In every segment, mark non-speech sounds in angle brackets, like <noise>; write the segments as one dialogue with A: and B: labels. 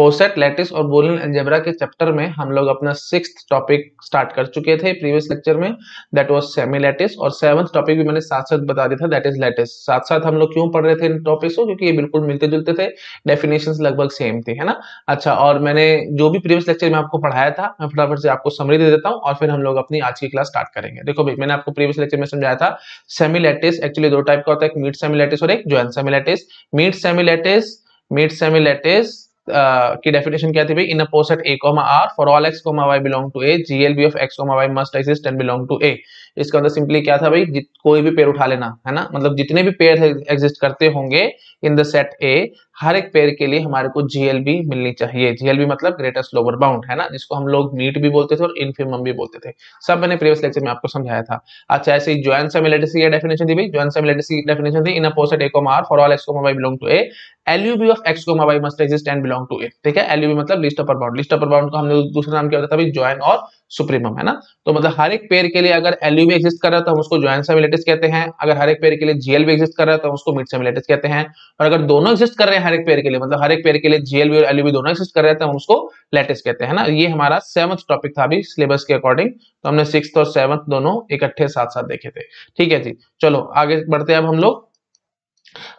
A: पोसेट lettuce और बोलन algebra के चैप्टर में हम लोग अपना सिक्स टॉपिक स्टार्ट कर चुके थे प्रीवियस लेक्चर में दैट वाज सेमी लेटिस और सेवंथ टॉपिक भी मैंने साथ साथ बता दिया था दैट इज लेटिस साथ साथ हम लोग क्यों पढ़ रहे थे इन टॉपिक्स को क्योंकि ये बिल्कुल मिलते जुलते थे डेफिनेशन लगभग सेम थे है ना अच्छा और मैंने जो भी प्रीवियस लेक्चर में आपको पढ़ाया था मैं फटाफट से आपको समरी दे देता हूँ और फिर हम लोग अपनी आज की क्लास स्टार्ट करेंगे देखो भाई मैंने आपको प्रीवियस लेक्चर में समझाया था सेमी लेटिस एक्चुअली दो टाइप का होता है एक मीट सेमी लेटिस और एक join semi lattice meet semi lattice meet semi lattice की डेफिनेशन क्या थी भाई in a poset A comma R for all x comma y belong to A G L B of x comma y must exist and belong to A इसके अंदर simply क्या था भाई कोई भी पेयर उठा लेना है ना मतलब जितने भी पेयर एग्जिस्ट करते होंगे इन द सेट ए हर एक पेयर के लिए हमारे को जीएलबी मिलनी चाहिए जीएलबी मतलब ग्रेटेस्ट लोअर बाउंड है ना जिसको हम लोग मीट भी बोलते थे और इनफिमम भी बोलते थे सब मैंने प्रीवियस लेक्चर में आपको समझाया था अच्छा ऐसे ज्वाइन सेमिलिटी ये डेफिनेशन दी भाई ज्वाइंट सेमिलिटी डेफिनेशन थी in a poset A comma R for all x comma y belong to A LUB of x comma y must exist and belong to A ठीक है एलयूबी मतलब least upper bound least upper bound को हमने दूसरा नाम क्या होता था भाई ज्वाइन और सुप्रीमम है ना तो मतलब हर एक पेयर के लिए अगर एलयू भी एग्जिस्ट कर रहा है तो हम उसको ज्वाइन सेमिलेटिस कहते हैं अगर हर एक पेयर के लिए जीएल भी एग्जिस्ट कर रहा है तो हम उसको मिड सेमिलेटिस कहते हैं और अगर दोनों एग्जिस्ट कर रहे हैं हर एक पेयर के लिए मतलब हर एक पेयर के लिए जीएल और एलयू दोनों एग्जिस्ट कर रहे हैं तो हम उसको लेटेस्ट कहते हैं ना ये हमारा सेवंथ टॉपिक था अभी सिलेबस के अकॉर्डिंग तो हमने सिक्स और सेवंथ दोनों इकट्ठे साथ साथ देखे थे ठीक है जी चलो आगे बढ़ते हैं अब हम लोग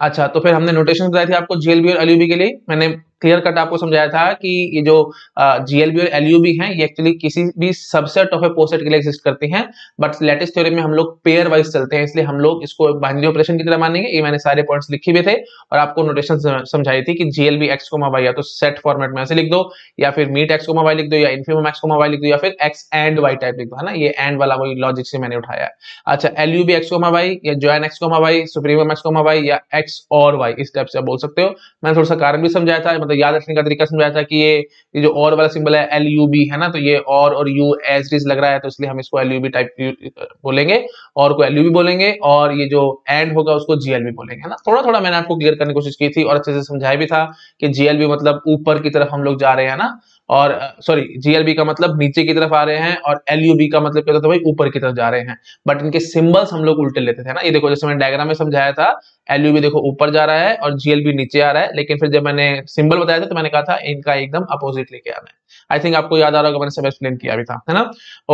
A: अच्छा तो फिर हमने नोटेशन बताई थी आपको जीएलबी और एलयूबी के लिए मैंने क्लियर कट आपको समझाया था कि ये जो जीएलबी और एलयूबी हैं ये एक्चुअली किसी भी सबसेट ऑफ ए पोसेट के लिए एक्सिस्ट करती हैं बट लेटेस्ट थ्योरी में हम लोग पेयर वाइज चलते हैं इसलिए हम लोग इसको बाइनरी ऑपरेशन की तरह मानेंगे ये मैंने सारे पॉइंट्स लिखे हुए थे और आपको नोटेशन समझाई थी कि जीएलबी एक्स को वाई या तो सेट फॉर्मेट में ऐसे लिख दो या फिर मीट एक्स को वाई लिख दो या इन्फीम एक्स को वाई लिख दो या फिर एक्स एंड वाई टाइप लिख दो है ना ये एंड वाला वही लॉजिक से मैंने उठाया अच्छा एलयूबी एक्स को वाई या ज्वाइन एक्स को वाई सुप्रीम एक्स को वाई या एक्स और वाई इस टाइप से आप बोल सकते हो मैंने थोड़ा सा कारण भी समझाया था तो याद रखने का तरीका समझाया था कि ये ये जो और वाला सिंबल है एल यू बी है ना तो ये और और यू एस डीज लग रहा है तो इसलिए हम इसको एल यू बी टाइप बोलेंगे और को एल यू बी बोलेंगे और ये जो एंड होगा उसको जी एल बी बोलेंगे ना थोड़ा थोड़ा मैंने आपको क्लियर करने की कोशिश की थी और अच्छे से समझाया भी था कि जी एल बी मतलब ऊपर की तरफ हम लोग जा रहे हैं ना और सॉरी जीएलबी का मतलब नीचे की तरफ आ रहे हैं और एलयूबी का मतलब क्या होता था भाई ऊपर की तरफ जा रहे हैं बट इनके सिंबल्स हम लोग उल्टे लेते थे ना ये देखो जैसे मैंने डायग्राम में समझाया था एलयूबी देखो ऊपर जा रहा है और जीएलबी नीचे आ रहा है लेकिन फिर जब मैंने सिंबल बताया था तो मैंने कहा था इनका एकदम अपोजिट लेके आना है आई थिंक आपको याद आ रहा होगा मैंने सब एक्सप्लेन किया भी था है ना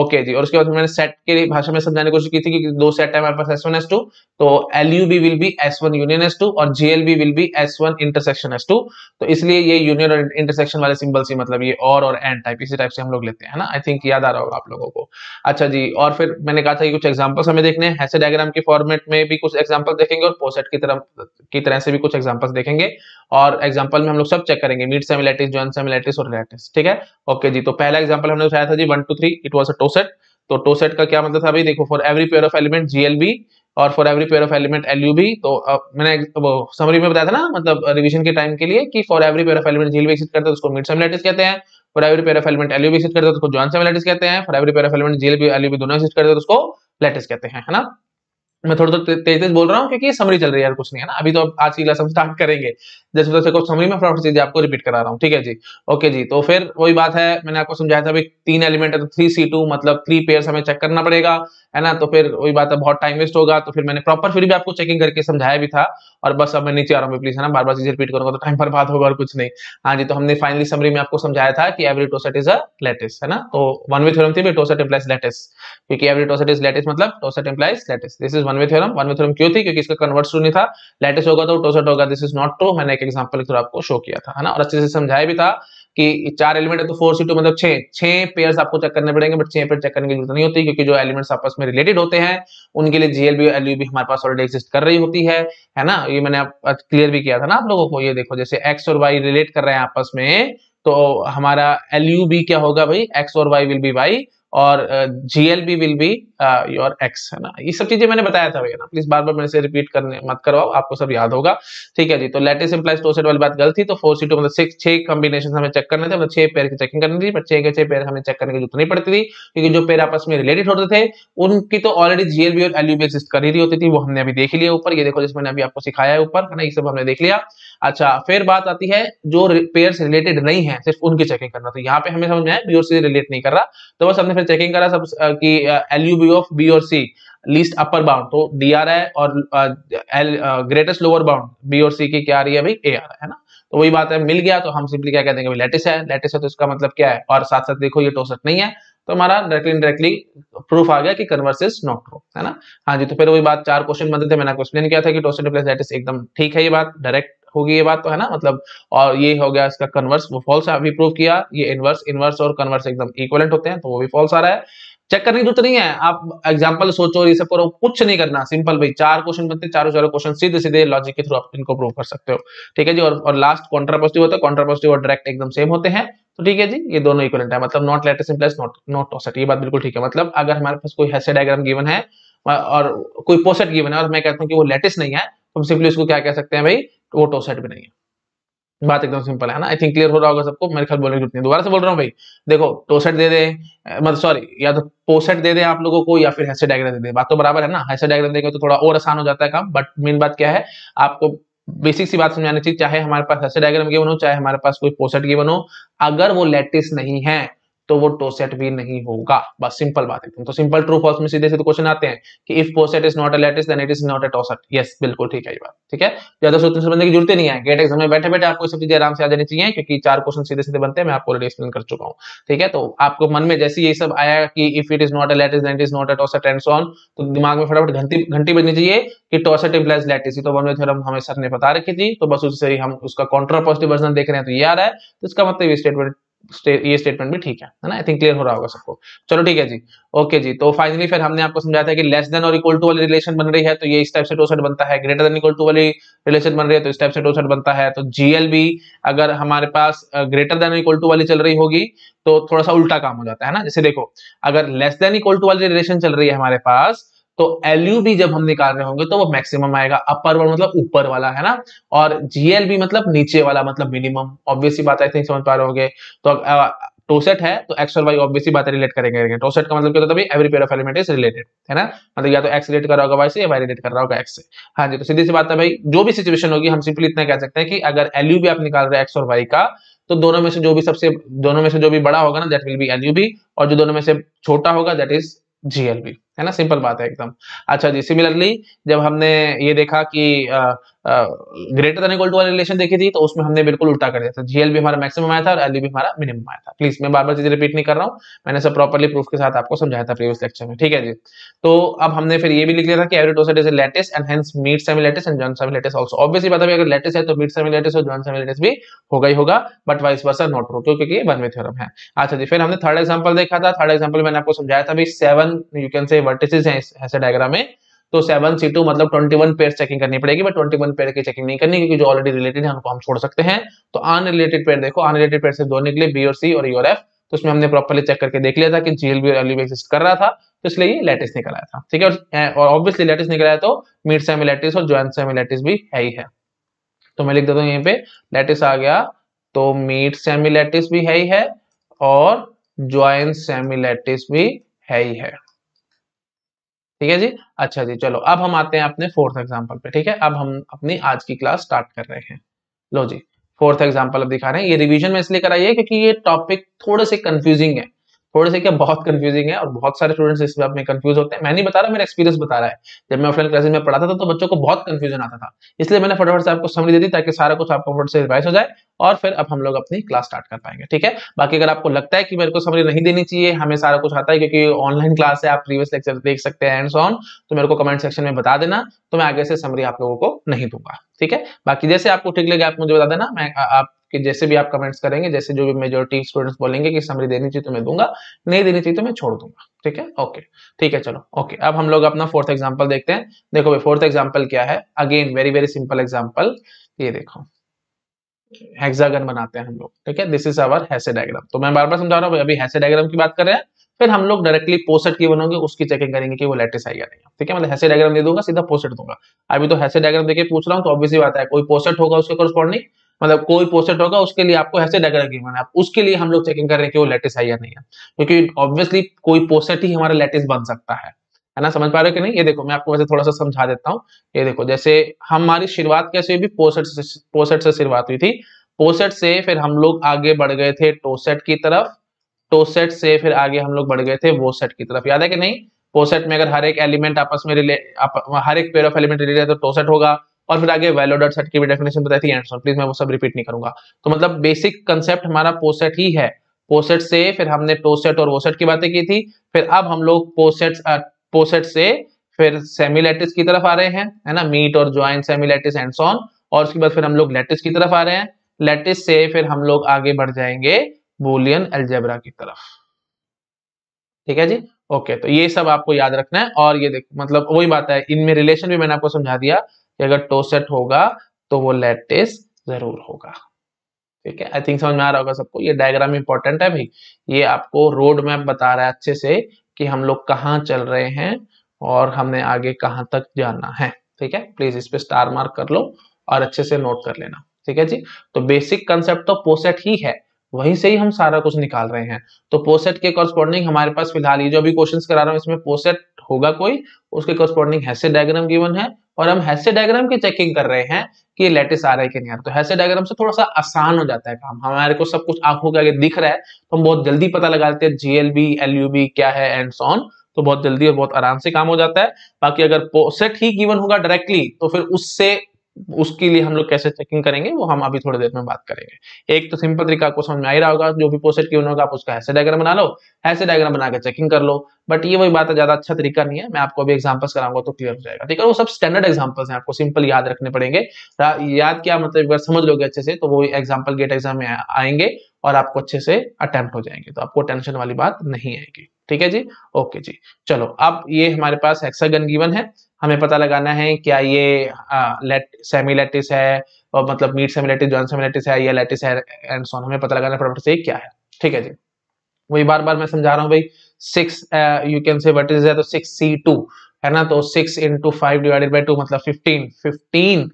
A: ओके जी और उसके बाद मैंने सेट की भाषा में समझाने की कोशिश की थी कि दो सेट है हमारे पास एस वन एस टू तो L U B will be S one union S two और GLB will be S one intersection S two तो इसलिए ये यूनियन और इंटरसेक्शन वाले सिंबल्स ही मतलब ये और और एन टाइप इसी टाइप से हम लोग लेते हैं ना आई थिंक याद आ रहा होगा आप लोगों को अच्छा जी और फिर मैंने कहा था कि कुछ एग्जाम्पल्स हमें देखने हैं ऐसे डायग्राम के फॉर्मेट में भी कुछ एग्जाम्पल देखेंगे और पोसेट की तरफ की तरह से भी कुछ एग्जाम्पल्स देखेंगे और एग्जाम्पल में हम लोग सब चेक करेंगे मीट सेमिलेटिस जॉइन सेमिलेटिस और रिलेटिस ठीक है ओके जी तो पहला एग्जाम्पल हमने उठाया था G one two three it was a toset तो टोसेट का क्या मतलब था भाई देखो for every pair of element GLB और for every pair of element L U B तो अब मैंने वो समरी में बताया था ना मतलब रिवीजन के टाइम के लिए कि for every pair of element GLB exist करते हैं उसको मिड सेमिलेटिस कहते हैं फॉर एवरी ऑफ एलिमेंट भी तो कहते हैं फॉर एवरी ऑफ एलिमेंट जेल भी भी दोनों एक्सिस्ट करते हैं तो उसको कहते हैं है ना मैं थोड़ा थोड़ा तेज तेज बोल रहा हूँ क्योंकि समरी चल रही है यार कुछ नहीं है ना अभी तो आज की क्लास हम स्टार्ट करेंगे जैसे जैसे कुछ समझ में फटाफट चीजें आपको रिपीट करा रहा हूँ ठीक है जी ओके जी तो फिर वही बात है मैंने आपको समझाया था भाई तीन एलिमेंट है तो थ्री सी टू मतलब थ्री पेयर हमें चेक करना पड़ेगा है ना तो फिर वही बात है बहुत टाइम वेस्ट होगा तो फिर मैंने प्रॉपर फिर भी आपको चेकिंग करके समझाया भी था और बस अब मैं नीचे आ रहा हूँ प्लीज है ना बार बार चीजें रिपीट करूंगा तो टाइम पर बात होगा और कुछ नहीं हाँ जी तो हमने फाइनली समरी में आपको समझाया था कि every toset is a lattice है ना तो वन वे थ्योरम थी टोसेट इम्प्लाइज लेटेस्ट क्योंकि एवरी टोसेट इज लेटेस्ट मतलब toset implies lattice this is one way theorem one way theorem क्यों थी क्योंकि इसका कन्वर्ट्स नहीं था लेटेस्ट होगा तो टोसेट होगा दिस इज नॉट ट्रू मैंने एक एग्जाम्पल थोड़ा आपको शो किया था है ना और अच्छे से समझाया भी था कि चार एलिमेंट है तो फोर सी टू मतलब छह छह पेयर आपको चेक करने पड़ेंगे बट छह पेयर चेक करने की जरूरत नहीं होती क्योंकि जो एलिमेंट्स आपस में रिलेटेड होते हैं उनके लिए जीएलबी और एलयूबी हमारे पास ऑलरेडी एक्सिस्ट कर रही होती है है ना ये मैंने क्लियर भी किया था ना आप लोगों को ये देखो जैसे एक्स और वाई रिलेट कर रहे हैं आपस में तो हमारा एल क्या होगा भाई एक्स और वाई विल बी वाई और GLB will be your x है ना ये सब चीजें मैंने बताया था भैया ना प्लीज बार बार मेरे से रिपीट करने मत करवाओ आपको सब याद होगा ठीक है जी तो लेटेस्ट इम्प्लाइज सेट वाली बात गलत थी तो फोर सी टू मतलब सिक्स छह कॉम्बिनेशन हमें चेक करने थे मतलब छह पेयर की चेकिंग करनी थी पर छह के छह पेयर हमें चेक करने की जरूरत नहीं पड़ती थी क्योंकि जो पेयर आपस में रिलेटेड होते थे उनकी तो ऑलरेडी जीएलबी और एलयूबी एक्सिस्ट कर ही रही होती थी वो हमने अभी देख लिया ऊपर ये देखो जिस मैंने अभी आपको सिखाया है ऊपर है ना ये सब हमने देख लिया अच्छा फिर बात आती है जो पेयर रिलेटेड नहीं है सिर्फ उनकी चेकिंग करना तो यहाँ पे हमें समझ में आया प्योर से रिलेट नहीं कर रहा तो बस हमने फिर चेकिंग करा सब कि L U B of B और सी लीस्ट अपर बाउंड तो डी आर है और L greatest lower bound B और सी की क्या आ रही है भाई ए आर है ना तो वही बात है मिल गया तो हम सिंपली क्या कहते हैं लेटेस्ट है लेटेस्ट है तो इसका मतलब क्या है और साथ साथ देखो ये टोसट नहीं है तो हमारा डायरेक्टली इनडायरेक्टली प्रूफ आ गया कि कन्वर्स इज नॉट ट्रू है ना हाँ जी तो फिर वही बात चार क्वेश्चन बनते थे मैंने क्वेश्चन किया था कि टोसट प्लस लेटेस्ट एकदम ठीक है ये बात डायरेक्ट होगी ये बात तो है ना मतलब और ये हो गया इसका कन्वर्स वो फॉल्स अभी प्रूव किया ये इनवर्स इनवर्स और कन्वर्स एकदम इक्वलेंट होते हैं तो वो भी फॉल्स आ रहा है चेक करने की जरूरत नहीं है आप एग्जाम्पल सोचो ये सब करो कुछ नहीं करना सिंपल भाई चार क्वेश्चन बनते चारों चारों क्वेश्चन सीधे सीधे लॉजिक के थ्रू आप इनको प्रूव कर सकते हो ठीक है जी और, और लास्ट कॉन्ट्रापोजिटिव होता है कॉन्ट्रापोजिटिव और डायरेक्ट एकदम सेम होते हैं तो ठीक है जी ये दोनों इक्वलेंट है मतलब not lattice plus not not toset ये बात बिल्कुल ठीक है मतलब अगर हमारे पास कोई हेसे डायग्राम गिवन है और कोई पोसेट गिवन है और मैं कहता हूँ कि वो लेटेस्ट नहीं है हम सिंपली उसको क्या कह सकते हैं भाई वो टॉप सेट भी नहीं है बात एकदम सिंपल है ना आई थिंक क्लियर हो रहा होगा सबको मेरे ख्याल बोलने की जरूरत नहीं दोबारा से बोल रहा हूँ भाई देखो टोसेट दे दे मतलब सॉरी या तो पोसेट दे दे आप लोगों को या फिर हैसे डायग्राम दे दे बात तो बराबर है ना हैसे डायग्राम देंगे तो थोड़ा और आसान हो जाता है काम बट मेन बात क्या है आपको बेसिक सी बात समझानी चाहिए चाहे हमारे पास हैसे डायग्राम गिवन हो चाहे हमारे पास कोई पोसेट गिवन हो अगर वो लेटिस नहीं है तो वो टोसेट भी नहीं होगा बस सिंपल बात है तो सिंपल ट्रू फॉल्स में सीधे सीधे क्वेश्चन आते हैं कि if poset is not a lattice then it is not a toset yes बिल्कुल ठीक है ये बात ठीक है ज्यादा सोचने समझने की जरूरत नहीं है गेट एग्जाम में बैठे बैठे आपको सब चीजें आराम से आ जानी चाहिए क्योंकि चार क्वेश्चन सीधे सीधे बनते हैं मैं आपको ऑलरेडी एक्सप्लेन कर चुका हूँ ठीक है तो आपको मन में जैसे ये सब आया कि if it is not a lattice then it is not a toset and so on तो दिमाग में फटाफट घंटी घंटी बजनी चाहिए कि टोसेट इंप्लाइज लेटेस्ट तो वन वे थ्योरम हमें सर ने बता रखी थी तो बस उससे ही हम उसका कॉन्ट्रा पॉजिटिव वर्जन देख रहे हैं तो ये आ रहा है तो इसका मतलब ये स्टेटमेंट ये स्टेटमेंट भी ठीक है ना आई थिंक क्लियर हो रहा होगा सबको चलो ठीक है जी ओके जी तो फाइनली फिर हमने आपको समझाया था कि लेस देन और इक्वल टू वाली रिलेशन बन रही है तो ये इस टाइप से टू सेट बनता है ग्रेटर देन इक्वल टू वाली रिलेशन बन रही है तो इस टाइप से टू सेट बनता है तो जीएल भी अगर हमारे पास ग्रेटर देन इक्वल टू वाली चल रही होगी तो थोड़ा सा उल्टा काम हो जाता है ना जैसे देखो अगर लेस देन इक्वल टू वाली रिलेशन चल रही है हमारे पास तो एलयू भी जब हम निकाल रहे होंगे तो वो मैक्सिमम आएगा अपर वाल मतलब ऊपर वाला है ना और जीएलबी मतलब नीचे वाला मतलब मिनिमम ऑब्वियसली बात आई थिंक समझ पा रहे होंगे तो टोसेट है तो एक्स और वाई ऑब्वियसली बात रिलेट करेंगे टोसेट का मतलब क्या होता है every pair of element is related है ना मतलब या तो एक्स रिलेट कर रहा होगा वाई से या वाई रिलेट कर रहा होगा एक्स से हाँ जी तो सीधी सी बात है भाई जो भी सिचुएशन होगी हम सिंपली इतना कह सकते हैं कि अगर एलयू भी आप निकाल रहे हैं एक्स और वाई का तो दोनों में से जो भी सबसे दोनों में से जो भी बड़ा होगा ना दैट विल बी एलयू और जो दोनों में से छोटा होगा दैट इज जीएलबी है ना सिंपल बात है एकदम अच्छा जी सिमिलरली जब हमने ये देखा कि ग्रेटर देन इक्वल टू वाली रिलेशन देखी थी तो उसमें हमने बिल्कुल उल्टा कर दिया था जीएल भी हमारा मैक्सिमम आया था और एलयू भी हमारा मिनिमम आया था प्लीज मैं बार बार चीजें रिपीट नहीं कर रहा हूँ मैंने सब प्रॉपरली प्रूफ के साथ आपको समझाया था प्रीवियस लेक्चर में ठीक है जी तो अब हमने फिर ये भी लिख लिया था कि every toset is lattice and hence meet semi lattice and join semi lattice also obviously बात है अगर लेटेस्ट है तो मीट सेमी लेटेस्ट और जॉन सेमी लेटेस्ट भी होगा ही होगा but vice versa not true क्योंकि ये वन वे थ्योरम है अच्छा जी फिर हमने थर्ड एग्जाम्पल देखा था थर्ड एग्जाम्पल मैंने आपको समझाया था भी seven you can say vertices हैं ऐसे डायग्राम में तो सेवन सी टू मतलब ट्वेंटी वन पेयर चेकिंग करनी पड़ेगी बट ट्वेंटी वन पेयर की चेकिंग नहीं करनी क्योंकि जो ऑलरेडी रिलेटेड है उनको हम छोड़ सकते हैं तो अनरिलेटेड पेयर देखो अनरिलेटेड पेयर से दो निकले बी और सी और यूर e एफ तो उसमें हमने प्रॉपरली चेक करके देख लिया था कि जीएलबी और एलबी एक्सिस्ट कर रहा था तो इसलिए ये लेटेस्ट निकल आया था ठीक है और ऑब्वियसली लेटेस्ट निकल आया तो मिड सेमिलेटिस और ज्वाइंट सेमिलेटिस भी है ही है तो मैं लिख देता हूँ यहीं पे लेटेस्ट आ गया तो मीट सेमिलेटिस भी है ही है और ज्वाइंट सेमिलेटिस भी है ही है ठीक है जी अच्छा जी चलो अब हम आते हैं अपने फोर्थ एग्जाम्पल पे ठीक है अब हम अपनी आज की क्लास स्टार्ट कर रहे हैं लो जी फोर्थ एग्जाम्पल अब दिखा रहे हैं ये रिविजन में इसलिए कराइए क्योंकि ये टॉपिक थोड़े से कंफ्यूजिंग है थोड़े से क्या बहुत कंफ्यूजिंग है और बहुत सारे स्टूडेंट्स इस बात में कंफ्यूज होते हैं मैं नहीं बता रहा मेरा एक्सपीरियंस बता रहा है जब मैं ऑफलाइन क्लासेस में पढ़ाता था तो बच्चों को बहुत कंफ्यूजन आता था इसलिए मैंने फटाफट से आपको समझ दे दी ताकि सारा कुछ आपको फटाफट से रिवाइज हो जाए और फिर अब हम लोग अपनी क्लास स्टार्ट कर पाएंगे ठीक है बाकी अगर आपको लगता है कि मेरे को समरी नहीं देनी चाहिए हमें सारा कुछ आता है क्योंकि ऑनलाइन क्लास है आप प्रीवियस लेक्चर देख सकते हैं एंड ऑन तो मेरे को कमेंट सेक्शन में बता देना तो मैं आगे से समरी आप लोगों को नहीं दूंगा ठीक है बाकी जैसे आपको ठीक लगे आप मुझे बता देना मैं आप कि जैसे भी आप कमेंट्स करेंगे जैसे जो भी मेजोरिटी स्टूडेंट्स बोलेंगे कि समरी देनी चाहिए तो मैं दूंगा नहीं देनी चाहिए तो मैं छोड़ दूंगा ठीक है ओके ठीक है चलो ओके अब हम लोग अपना फोर्थ एग्जाम्पल देखते हैं देखो भाई फोर्थ एग्जाम्पल क्या है again very very simple example ये देखो हेक्सागन बनाते हैं हम लोग ठीक है this is our Hasse diagram तो मैं बार बार समझा रहा हूँ अभी हैसे डायग्राम की बात कर रहे हैं फिर हम लोग डायरेक्टली पोस्ट की बनोगे उसकी चेकिंग करेंगे कि वो लेटेस्ट आई या नहीं ठीक है मतलब हैसे डायग्राम दे दूंगा सीधा पोस्ट दूंगा अभी तो हैसे डायग्राम देखिए पूछ रहा हूँ तो ऑब्वियसली बात है कोई पोस्ट होगा उसके कोरस्पॉन्डिंग मतलब कोई पोस्टेड होगा उसके लिए आपको ऐसे डायग्राम गिवन है उसके लिए हम लोग चेकिंग कर रहे हैं कि वो लेटेस्ट है या नहीं है क्योंकि ऑब्वियसली कोई पोस्टेड ही हमारा लेटेस्ट बन सकता है है ना समझ पा रहे हो कि नहीं ये देखो मैं आपको वैसे थोड़ा सा समझा देता हूँ ये देखो जैसे हमारी शुरुआत कैसे हुई पोसेट से पोसेट से शुरुआत हुई थी पोसेट से फिर हम लोग आगे बढ़ गए थे टोसेट की तरफ टोसेट से फिर आगे हम लोग बढ़ गए थे वो सेट की तरफ याद है कि नहीं पोसेट में अगर हर एक एलिमेंट आपस में रिले आप, हर एक पेयर ऑफ एलिमेंट रिले है तो टोसेट होगा और फिर आगे वेलो डॉट सेट की भी डेफिनेशन बताई थी एंडरसन प्लीज मैं वो सब रिपीट नहीं करूंगा तो मतलब बेसिक कंसेप्ट हमारा पोसेट ही है पोसेट से फिर हमने टोसेट और वोसेट की बातें की थी फिर अब हम लोग पोसेट पोसेट से फिर सेमीलेटिस की तरफ आ रहे हैं है ना मीट और ज्वाइन सेमीलेटिस एंड सोन और उसके बाद फिर हम लोग लेटिस की तरफ आ रहे हैं लेटिस से फिर हम लोग आगे बढ़ जाएंगे बोलियन एल्जेब्रा की तरफ ठीक है जी ओके तो ये सब आपको याद रखना है और ये देख मतलब वही बात है इनमें रिलेशन भी मैंने आपको समझा दिया अगर टोसेट होगा तो वो लेटेस जरूर होगा ठीक है आई थिंक समझ में आ रहा होगा सबको ये डायग्राम इंपॉर्टेंट है भाई ये आपको रोड मैप बता रहा है अच्छे से कि हम लोग कहाँ चल रहे हैं और हमने आगे कहाँ तक जाना है ठीक है प्लीज इस पे स्टार मार्क कर लो और अच्छे से नोट कर लेना ठीक है जी तो बेसिक कंसेप्ट तो पोसेट ही है वहीं से ही हम सारा कुछ निकाल रहे हैं तो पोसेट के कॉरस्पॉन्डिंग हमारे पास फिलहाल ये जो अभी क्वेश्चंस करा रहा हूँ इसमें पोसेट होगा कोई उसके कॉरस्पॉन्डिंग हैसे डायग्राम गिवन है और हम हैसे डायग्राम की चेकिंग कर रहे हैं कि ये लेटेस्ट आ रहा है कि नहीं आ रहा तो हैसे डायग्राम से थोड़ा सा आसान हो जाता है काम हमारे को सब कुछ आंखों के आगे दिख रहा है तो हम बहुत जल्दी पता लगा लेते हैं जीएलबी एलयूबी क्या है एंड सॉन तो बहुत जल्दी और बहुत आराम से काम हो जाता है बाकी अगर सेट ही गिवन होगा डायरेक्टली तो फिर उससे उसके लिए हम लोग कैसे चेकिंग करेंगे वो हम अभी थोड़ी देर में बात करेंगे एक तो सिंपल तरीका आपको समझ में आ ही रहा होगा जो भी पोस्टेड क्यों होगा आप उसका ऐसे डायग्राम बना लो ऐसे डायग्राम बना के चेकिंग कर लो बट ये वही बात है ज्यादा अच्छा तरीका नहीं है मैं आपको अभी एग्जाम्पल्स कराऊंगा तो क्लियर हो जाएगा ठीक है वो सब स्टैंडर्ड एग्जाम्पल्स हैं आपको सिंपल याद रखने पड़ेंगे याद क्या मतलब एक बार समझ लोगे अच्छे से तो वो एग्जाम्पल गेट एग्जाम में आएंगे और आपको अच्छे से अटेम्प्ट हो जाएंगे तो आपको टेंशन वाली बात नहीं आएगी ठीक है जी ओके जी चलो अब ये हमारे पास हेक्सागन गिवन है हमें पता लगाना है क्या ये आ, लेट सेमी लेटिस है और मतलब meet semi lattice join semi lattice है या लेटिस है एंड सोन हमें पता लगाना प्रॉपर्टी से क्या है ठीक है जी वही बार बार मैं समझा रहा हूँ भाई six you can say is है तो सिक्स सी टू है ना तो six into five divided by two मतलब फिफ्टीन फिफ्टीन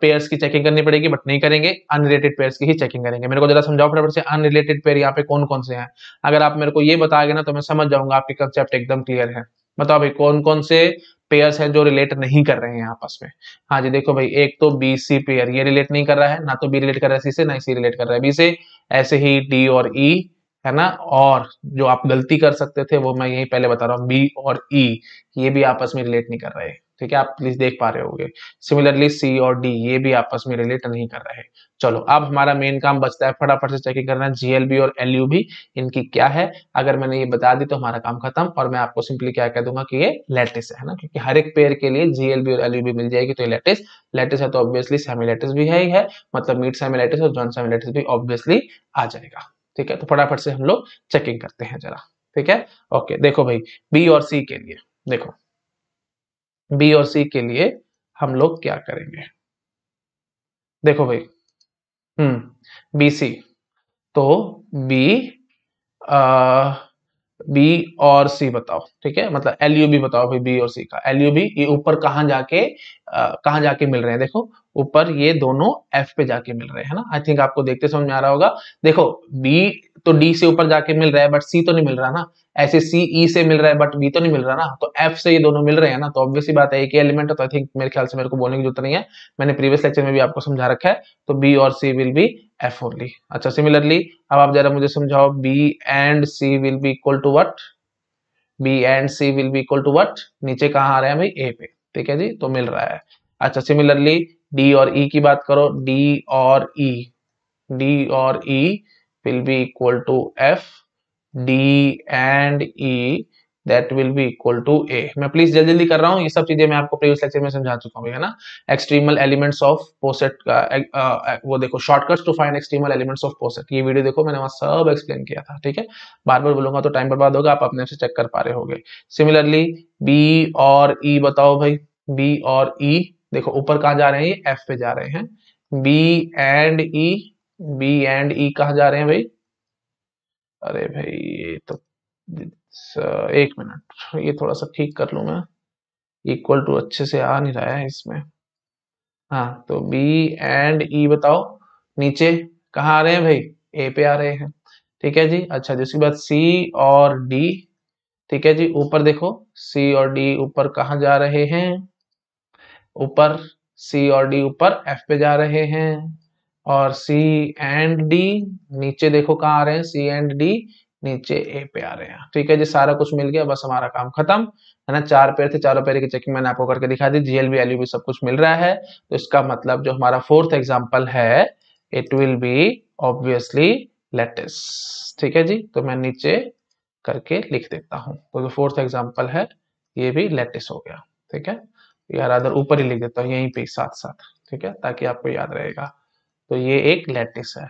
A: पेयर्स की चेकिंग करनी पड़ेगी बट नहीं करेंगे अनरिलेटेड पेयर्स की ही चेकिंग करेंगे मेरे को जरा समझाओ फटाफट से अनरिलेटेड पेयर यहाँ पे कौन कौन से हैं अगर आप मेरे को ये बताएंगे ना तो मैं समझ जाऊंगा आपके कंसेप्ट एकदम क्लियर है बताओ भाई कौन कौन से पेयर्स हैं जो रिलेट नहीं कर रहे हैं आपस में हाँ जी देखो भाई एक तो बी सी पेयर ये रिलेट नहीं कर रहा है ना तो बी रिलेट कर रहा है सी से ना सी रिलेट कर रहा है बी से ऐसे ही डी और ई e, है ना और जो आप गलती कर सकते थे वो मैं यही पहले बता रहा हूँ बी और ई e, ये भी आपस में रिलेट नहीं कर रहे ठीक है आप प्लीज देख पा रहे होंगे सिमिलरली सी और डी ये भी आपस में रिलेट नहीं कर रहे चलो अब हमारा मेन काम बचता है फटाफट से चेकिंग करना जीएलबी और एलयूबी इनकी क्या है अगर मैंने ये बता दी तो हमारा काम खत्म और मैं आपको सिंपली क्या कह दूंगा कि ये लेटेस्ट है ना क्योंकि हर एक पेयर के लिए जीएलबी और एलयूबी मिल जाएगी तो ये लेटेस्ट लेटेस है तो ऑब्वियसली सेमी भी है ही है मतलब मीट सेमी और जॉन सेमी भी ऑब्वियसली आ जाएगा ठीक है तो फटाफट से हम लोग चेकिंग करते हैं जरा ठीक है ओके देखो भाई बी और सी के लिए देखो बी और सी के लिए हम लोग क्या करेंगे देखो भाई हम्म बी सी तो बी बी और सी बताओ ठीक है मतलब एल यू बी बताओ भाई बी और सी का एल यू बी ये ऊपर कहाँ जाके कहाँ जाके मिल रहे हैं देखो ऊपर ये दोनों एफ पे जाके मिल रहे हैं ना आई थिंक आपको देखते समझ में आ रहा होगा देखो बी तो डी से ऊपर जाके मिल रहा है बट सी तो नहीं मिल रहा ना ऐसे सी ई e से मिल रहा है बट बी तो नहीं मिल रहा ना तो एफ से ये दोनों मिल रहे हैं ना तो ऑब्वियसली बात है एक ही एलिमेंट है तो आई थिंक मेरे ख्याल से मेरे को बोलने की जरूरत नहीं है मैंने प्रीवियस लेक्चर में भी आपको समझा रखा है तो बी और C will be F only अच्छा सिमिलरली अब आप जरा मुझे समझाओ B and C will be equal to what B and C will be equal to what नीचे कहाँ आ रहा है भाई ए पे ठीक है जी तो मिल रहा है अच्छा सिमिलरली डी और ई e की बात करो डी और ई e। डी और E will be equal to F D and E that will be equal to A मैं प्लीज जल्दी जल्दी कर रहा हूँ ये सब चीजें मैं आपको प्रीवियस लेक्चर में समझा चुका हूँ ना एक्सट्रीमल एलिमेंट्स ऑफ पोसेट का वो देखो shortcuts to find extremal elements of poset ये वीडियो देखो मैंने वहां सब एक्सप्लेन किया था ठीक है बार बार बोलूंगा तो टाइम बर्बाद होगा आप अपने से चेक कर पा रहे होगे सिमिलरली बी और ई e बताओ भाई बी और ई e, देखो ऊपर कहाँ जा रहे हैं एफ पे जा रहे हैं B and E B and E कहा जा रहे हैं भाई अरे भाई ये तो एक मिनट ये थोड़ा सा ठीक कर लू मैं इक्वल टू अच्छे से आ नहीं रहा है इसमें हाँ तो बी एंड ई बताओ नीचे कहा आ रहे हैं भाई ए पे आ रहे हैं ठीक है जी अच्छा जी उसके बाद सी और डी ठीक है जी ऊपर देखो सी और डी ऊपर कहा जा रहे हैं ऊपर सी और डी ऊपर एफ पे जा रहे हैं और सी एंड डी नीचे देखो कहाँ आ रहे हैं सी एंड डी नीचे ए पे आ रहे हैं ठीक है जी सारा कुछ मिल गया बस हमारा काम खत्म है ना चार पेयर थे चारों पेयर की चेकिंग मैंने आपको करके दिखा दी जीएल वैल्यू भी सब कुछ मिल रहा है तो इसका मतलब जो हमारा फोर्थ एग्जाम्पल है it will be obviously lattice ठीक है जी तो मैं नीचे करके लिख देता हूँ तो जो फोर्थ एग्जाम्पल है ये भी लेटेस हो गया ठीक है यार अदर ऊपर ही लिख देता हूँ यहीं पे साथ साथ ठीक है ताकि आपको याद रहेगा तो ये एक लेटिस है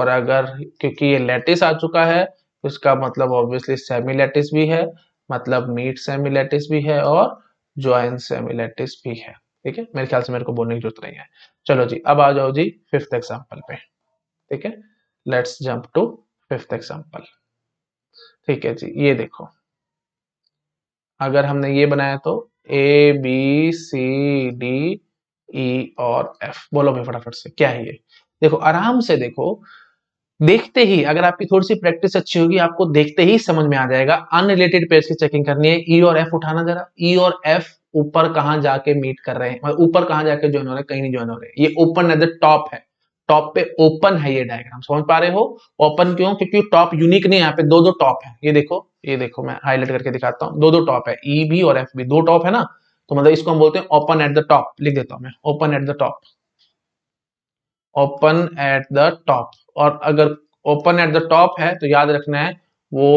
A: और अगर क्योंकि ये लेटिस आ चुका है इसका मतलब ऑब्वियसली सेमिलेटिस भी है मतलब मीट सेमिलेटिस भी है और ज्वाइन सेमिलेटिस भी है ठीक है मेरे ख्याल से मेरे को बोलने की जरूरत नहीं है चलो जी अब आ जाओ जी फिफ्थ एग्जाम्पल पे ठीक है let's jump to fifth example ठीक है जी ये देखो अगर हमने ये बनाया तो ए बी सी डी ई और एफ बोलो भाई फटाफट से क्या है ये देखो आराम से देखो देखते ही अगर आपकी थोड़ी सी प्रैक्टिस अच्छी होगी आपको देखते ही समझ में आ जाएगा अनरिलेटेड पेयर की चेकिंग करनी है ई e और एफ उठाना जरा ई e और एफ ऊपर कहां जाके मीट कर रहे हैं ऊपर कहां जाके ज्वाइन हो रहे हैं कहीं नहीं ज्वाइन हो रहे ये ओपन एट द टॉप है टॉप पे ओपन है ये डायग्राम समझ पा रहे हो ओपन क्यों क्योंकि टॉप यूनिक नहीं है यहाँ पे दो दो टॉप है ये देखो ये देखो मैं हाईलाइट करके दिखाता हूँ दो दो टॉप है ई e बी और एफ बी दो टॉप है ना तो मतलब इसको हम बोलते हैं ओपन एट द टॉप लिख देता हूं मैं open at the top open at the top और अगर ओपन एट द टॉप है तो याद रखना है वो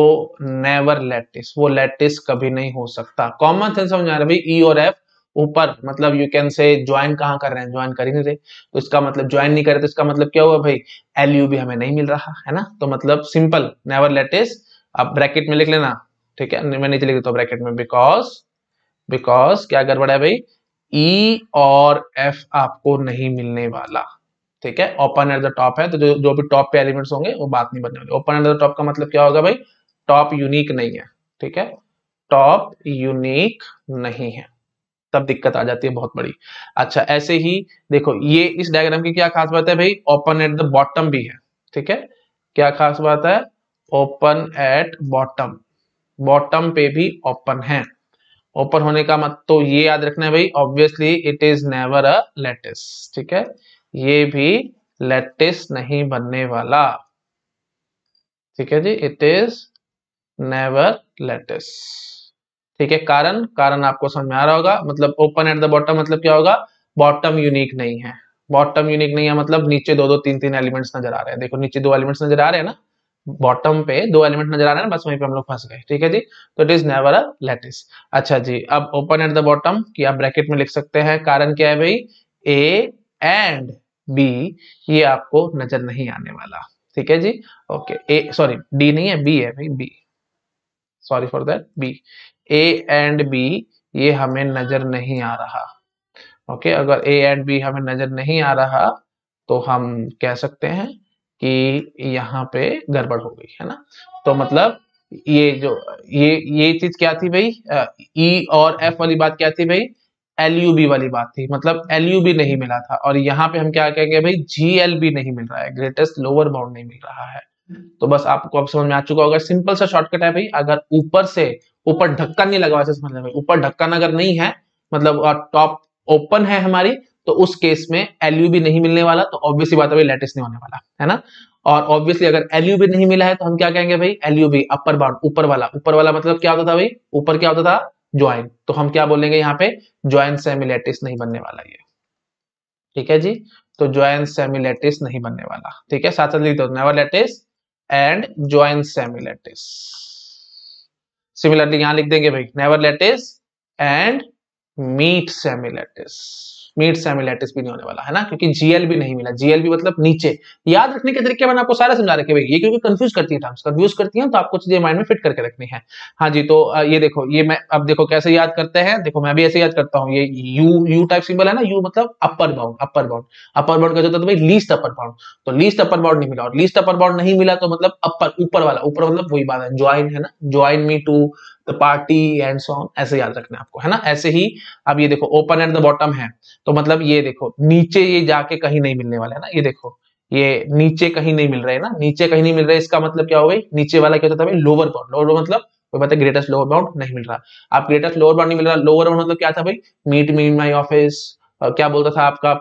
A: नेवर लेटिस वो लेटिस कभी नहीं हो सकता कॉमन सेंस समझ आ रहा है ई e और एफ ऊपर मतलब यू कैन से ज्वाइन कहाँ कर रहे हैं ज्वाइन कर ही नहीं रहे तो इसका मतलब ज्वाइन नहीं कर रहे तो इसका मतलब क्या हुआ भाई एल यू भी हमें नहीं मिल रहा है ना तो मतलब सिंपल नेवर लेटिस आप ब्रैकेट में लिख लेना ठीक है मैं नीचे लिख देता हूं ब्रैकेट में बिकॉज बिकॉज क्या गड़बड़ है भाई ई e और एफ आपको नहीं मिलने वाला ठीक है ओपन एट द टॉप है तो जो जो भी टॉप पे एलिमेंट्स होंगे वो बात नहीं बनने वाली ओपन एट द टॉप का मतलब क्या होगा भाई टॉप यूनिक नहीं है ठीक है टॉप यूनिक नहीं है तब दिक्कत आ जाती है बहुत बड़ी अच्छा ऐसे ही देखो ये इस डायग्राम की क्या खास बात है भाई ओपन एट द बॉटम भी है ठीक है क्या खास बात है ओपन एट बॉटम बॉटम पे भी ओपन है ओपन होने का मत तो ये याद रखना है भाई obviously it is never a lattice ठीक है ये भी लेटिस नहीं बनने वाला ठीक है जी इट इज नेवर लेटिस ठीक है कारण कारण आपको समझ में आ रहा होगा मतलब ओपन एट द बॉटम मतलब क्या होगा बॉटम यूनिक नहीं है बॉटम यूनिक नहीं है मतलब नीचे दो दो तीन तीन एलिमेंट्स नजर आ रहे हैं देखो नीचे दो एलिमेंट्स नजर आ रहे हैं ना बॉटम पे दो एलिमेंट नजर आ रहे हैं बस वहीं पे हम लोग फंस गए ठीक है जी तो it is never a lattice अच्छा जी अब ओपन एट द बॉटम कि आप ब्रैकेट में लिख सकते हैं कारण क्या है भाई ए एंड बी ये आपको नजर नहीं आने वाला ठीक है जी ओके ए सॉरी डी नहीं है बी है भाई B sorry for that B A and B ये हमें नजर नहीं आ रहा ओके okay, अगर ए एंड बी हमें नजर नहीं आ रहा तो हम कह सकते हैं कि यहाँ पे गड़बड़ हो गई है ना तो मतलब ये जो ये ये चीज क्या थी भाई ई e और एफ वाली बात क्या थी भाई एल वाली बात थी मतलब एल नहीं मिला था और यहाँ पे हम क्या कहेंगे भाई जी नहीं मिल रहा है ग्रेटेस्ट लोअर बाउंड नहीं मिल रहा है तो बस आपको अब समझ में आ चुका होगा सिंपल सा शॉर्टकट है भाई अगर ऊपर से ऊपर ढक्कन नहीं लगा वैसे समझ मतलब ऊपर ढक्कन अगर नहीं है मतलब टॉप ओपन है हमारी तो उस केस में एल नहीं मिलने वाला तो ऑब्वियसली बात है भाई लेटेस्ट नहीं होने वाला है ना और ऑब्वियसली अगर एल नहीं मिला है तो हम क्या कहेंगे भाई एल अपर बाउंड ऊपर वाला ऊपर वाला मतलब क्या होता था भाई ऊपर क्या होता था ज्वाइन तो हम क्या बोलेंगे यहाँ पे ज्वाइन सेमिलेटिस नहीं बनने वाला ये ठीक है जी तो ज्वाइन सेमिलेटिस नहीं बनने वाला ठीक है साथ साथ लिख दो एंड ज्वाइन सेमिलेटिस सिमिलरली यहां लिख देंगे भाई never lattice and meet semilattice meet semilattice भी नहीं होने वाला है ना क्योंकि जीएल भी नहीं मिला जीएल भी मतलब नीचे याद रखने के तरीके मैंने आपको सारा समझा रखे भाई ये क्योंकि कंफ्यूज करती है टर्म्स कंफ्यूज करती है तो आपको चीजें माइंड में फिट करके रखनी है हाँ जी तो ये देखो ये मैं अब देखो कैसे याद करते हैं देखो मैं भी ऐसे याद करता हूँ ये यू यू टाइप सिंबल है ना यू मतलब upper bound upper bound upper bound का जो था भाई लीस्ट अपर बाउंड तो लीस्ट अपर बाउंड नहीं मिला और लीस्ट अपर बाउंड नहीं मिला तो मतलब अपर ऊपर वाला ऊपर मतलब वही बात है ज्वाइन है ना join me to the party and song ऐसे याद रखना आपको है ना ऐसे ही अब ये देखो ओपन एट द बॉटम है तो मतलब ये देखो नीचे ये जाके कहीं नहीं मिलने वाला है ना ये देखो ये नीचे कहीं नहीं मिल रहा है ना नीचे कहीं नहीं मिल रहा है इसका मतलब क्या हो गई नीचे वाला क्या होता था लोअर बाउंड लोअर मतलब कोई बात है ग्रेटेस्ट लोअर बाउंड नहीं मिल रहा आप ग्रेटेस्ट लोअर बाउंड नहीं मिल रहा लोअर बाउंड मतलब क्या था भाई मीट मीन माई ऑफिस क्या बोलता था आपका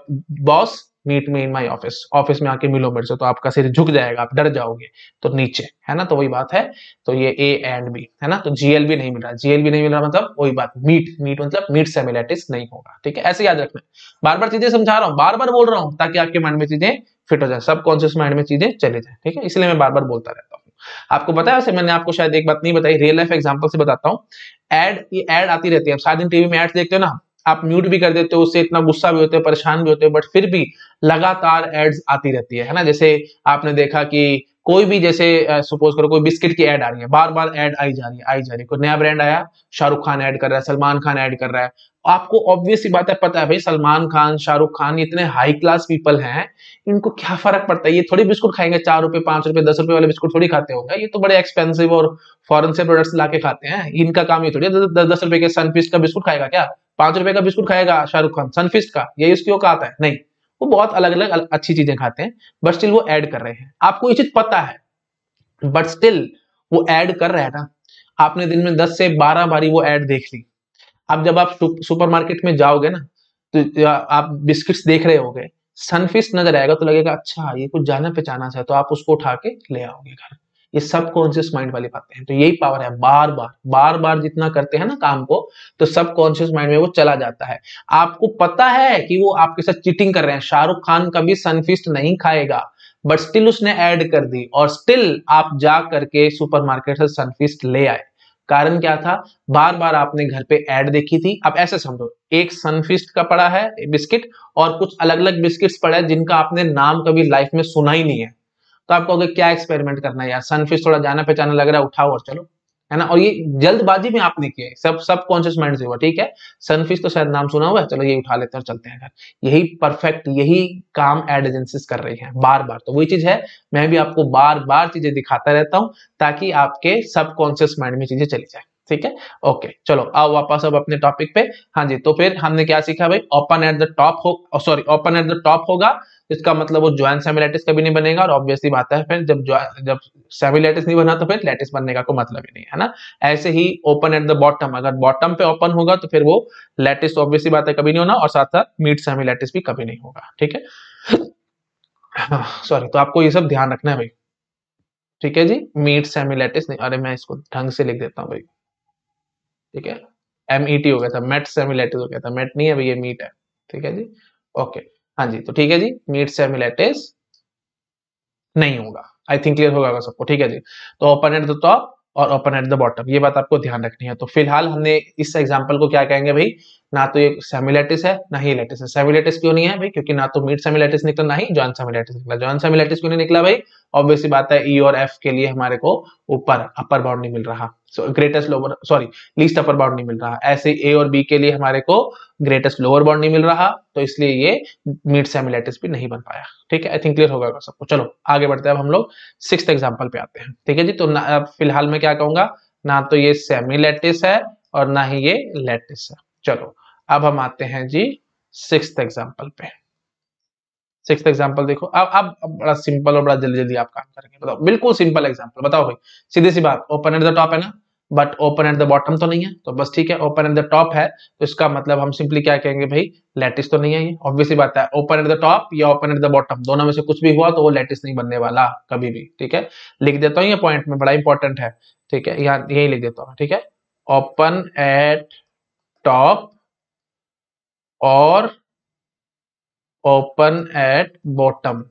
A: boss meet me in my office office में आके मिलो मेरे से तो आपका सिर झुक जाएगा आप डर जाओगे तो नीचे है ना तो वही बात है तो ये ए एंड बी है ना तो जीएल भी नहीं मिल रहा जीएल भी नहीं मिल रहा मतलब वही बात मीट मीट मतलब मीट सेमिलैटिस नहीं होगा ठीक है ऐसे याद रखना बार बार चीजें समझा रहा हूँ बार बार बोल रहा हूँ ताकि आपके माइंड में चीजें फिट हो जाए सब कॉन्शियस माइंड में चीजें चले जाए ठीक है इसलिए मैं बार बार बोलता रहता हूँ आपको पता है वैसे मैंने आपको शायद एक बात नहीं बताई रियल लाइफ एग्जाम्पल से बताता हूँ एड ये एड आती रहती है दिन टीवी में एड्स देखते हो ना आप म्यूट भी कर देते हो उससे इतना गुस्सा भी होते हैं परेशान भी होते हैं बट फिर भी लगातार एड्स आती रहती है है ना जैसे आपने देखा कि कोई भी जैसे सपोज करो कोई बिस्किट की एड आ रही है बार बार एड आई जा रही है आई जा रही है कोई नया ब्रांड आया शाहरुख खान ऐड कर रहा है सलमान खान ऐड कर रहा है आपको ऑब्वियसली बात है पता है भाई सलमान खान शाहरुख खान इतने हाई क्लास पीपल हैं इनको क्या फर्क पड़ता है ये थोड़ी बिस्कुट खाएंगे चार रुपए पांच रुपए दस रुपए वाले बिस्कुट थोड़ी खाते होंगे ये तो बड़े एक्सपेंसिव और फॉरन से प्रोडक्ट्स लाके खाते हैं इनका काम ये थोड़ी दस दस रुपए के सनफिस्ट का बिस्कुट खाएगा क्या पांच रुपए का बिस्कुट खाएगा शाहरुख खान सनफिस्ट का यही उसकी औकात है नहीं वो बहुत अलग अलग अच्छी चीजें खाते हैं बट स्टिल वो ऐड कर रहे हैं आपको ये चीज पता है बट स्टिल वो ऐड कर रहा है ना आपने दिन में 10 से 12 बारी वो ऐड देख ली अब जब आप सुपरमार्केट में जाओगे ना तो आप बिस्किट्स देख रहे होंगे सनफिश नजर आएगा तो लगेगा अच्छा ये कुछ जाना पहचाना सा है तो आप उसको उठा के ले आओगे घर ये सब कॉन्शियस माइंड वाली बातें हैं तो यही पावर है बार बार बार बार जितना करते हैं ना काम को तो सब कॉन्शियस माइंड में वो चला जाता है आपको पता है कि वो आपके साथ चीटिंग कर रहे हैं शाहरुख खान कभी सनफिस्ट नहीं खाएगा बट स्टिल उसने ऐड कर दी और स्टिल आप जा करके सुपरमार्केट से सनफिस्ट ले आए कारण क्या था बार बार आपने घर पे ऐड देखी थी अब ऐसे समझो एक सनफिस्ट का पड़ा है बिस्किट और कुछ अलग अलग बिस्किट्स पड़ा है जिनका आपने नाम कभी लाइफ में सुना ही नहीं है तो आप कहोगे क्या एक्सपेरिमेंट करना है यार सनफिश थोड़ा जाना पहचाना लग रहा है उठाओ और चलो है ना और ये जल्दबाजी में आपने किया सब सब कॉन्शियस माइंड से हुआ ठीक है सनफिश तो शायद नाम सुना हुआ है चलो ये उठा लेते हैं चलते हैं घर यही परफेक्ट यही काम एड एजेंसीज कर रही है बार बार तो वही चीज है मैं भी आपको बार बार चीजें दिखाता रहता हूँ ताकि आपके सबकॉन्शियस माइंड में चीजें चली जाए ठीक है ओके चलो आओ वापस अब अपने टॉपिक पे हाँ जी तो फिर हमने क्या सीखा भाई ओपन एट द टॉप हो sorry open at the top होगा इसका मतलब वो ज्वाइंट सेमिलेटिस कभी नहीं बनेगा और ऑब्वियसली बात है फ्रेंड जब जब सेमिलेटिस नहीं बना तो फिर लेटिस बनने का कोई मतलब ही नहीं है ना ऐसे ही ओपन एट द बॉटम अगर बॉटम पे ओपन होगा तो फिर वो लेटिस ऑब्वियसली बात है कभी नहीं होना और साथ साथ मीट सेमिलेटिस भी कभी नहीं होगा ठीक है सॉरी <laughs> तो आपको ये सब ध्यान रखना है भाई ठीक है जी मीट सेमिलेटिस नहीं अरे मैं इसको ढंग से लिख देता हूँ भाई ठीक है एम ई टी हो गया था मेट सेमिलेटिस हो गया था मेट नहीं है भाई ये मीट है ठीक है जी ओके okay. हाँ जी तो ठीक है जी मीट से अमिलेटेज नहीं होगा आई थिंक क्लियर होगा सबको ठीक है जी तो ओपन एट द टॉप और ओपन एट द बॉटम ये बात आपको ध्यान रखनी है तो फिलहाल हमने इस एग्जाम्पल को क्या कहेंगे भाई ना तो ये सेमिलेटिस है ना ही लेटिस है सेमिलेटिस क्यों नहीं है भाई क्योंकि ना तो मीट सेमिलेटिस निकला ना ही जॉन सेमिलेटिस निकला जॉन सेमिलेटिस क्यों नहीं निकला भाई ऑब्वियसली बात है ई e और एफ के लिए हमारे को ऊपर अपर बाउंड नहीं मिल रहा greatest lower sorry least upper bound नहीं मिल रहा ऐसे ए और बी के लिए हमारे को ग्रेटेस्ट लोअर बाउंड नहीं मिल रहा तो इसलिए ये मीट सेमिलेटिस भी नहीं बन पाया ठीक है आई थिंक क्लियर होगा सबको चलो आगे बढ़ते हैं अब हम लोग सिक्स एग्जाम्पल पे आते हैं ठीक है जी तो फिलहाल मैं क्या कहूंगा ना तो ये सेमिलेटिस है और ना ही ये लेटिस है चलो अब हम आते हैं जी सिक्स एग्जाम्पल पे सिक्स एग्जाम्पल देखो अब अब बड़ा सिंपल और बड़ा जल्दी जल्दी आप काम करेंगे बताओ बिल्कुल सिंपल एग्जाम्पल बताओ भाई सीधी सी बात ओपन एट द टॉप है ना but open at the bottom तो नहीं है तो बस ठीक है ओपन एट द टॉप है तो इसका मतलब हम सिंपली क्या कहेंगे भाई लेटेस्ट तो नहीं है ये ऑब्वियसली बात है ओपन एट द टॉप या ओपन एट द बॉटम दोनों में से कुछ भी हुआ तो वो लेटेस्ट नहीं बनने वाला कभी भी ठीक है लिख देता हूँ ये पॉइंट में बड़ा इंपॉर्टेंट है ठीक है यहाँ यही लिख देता हूँ ठीक है ओपन एट टॉप और ओपन एट बॉटम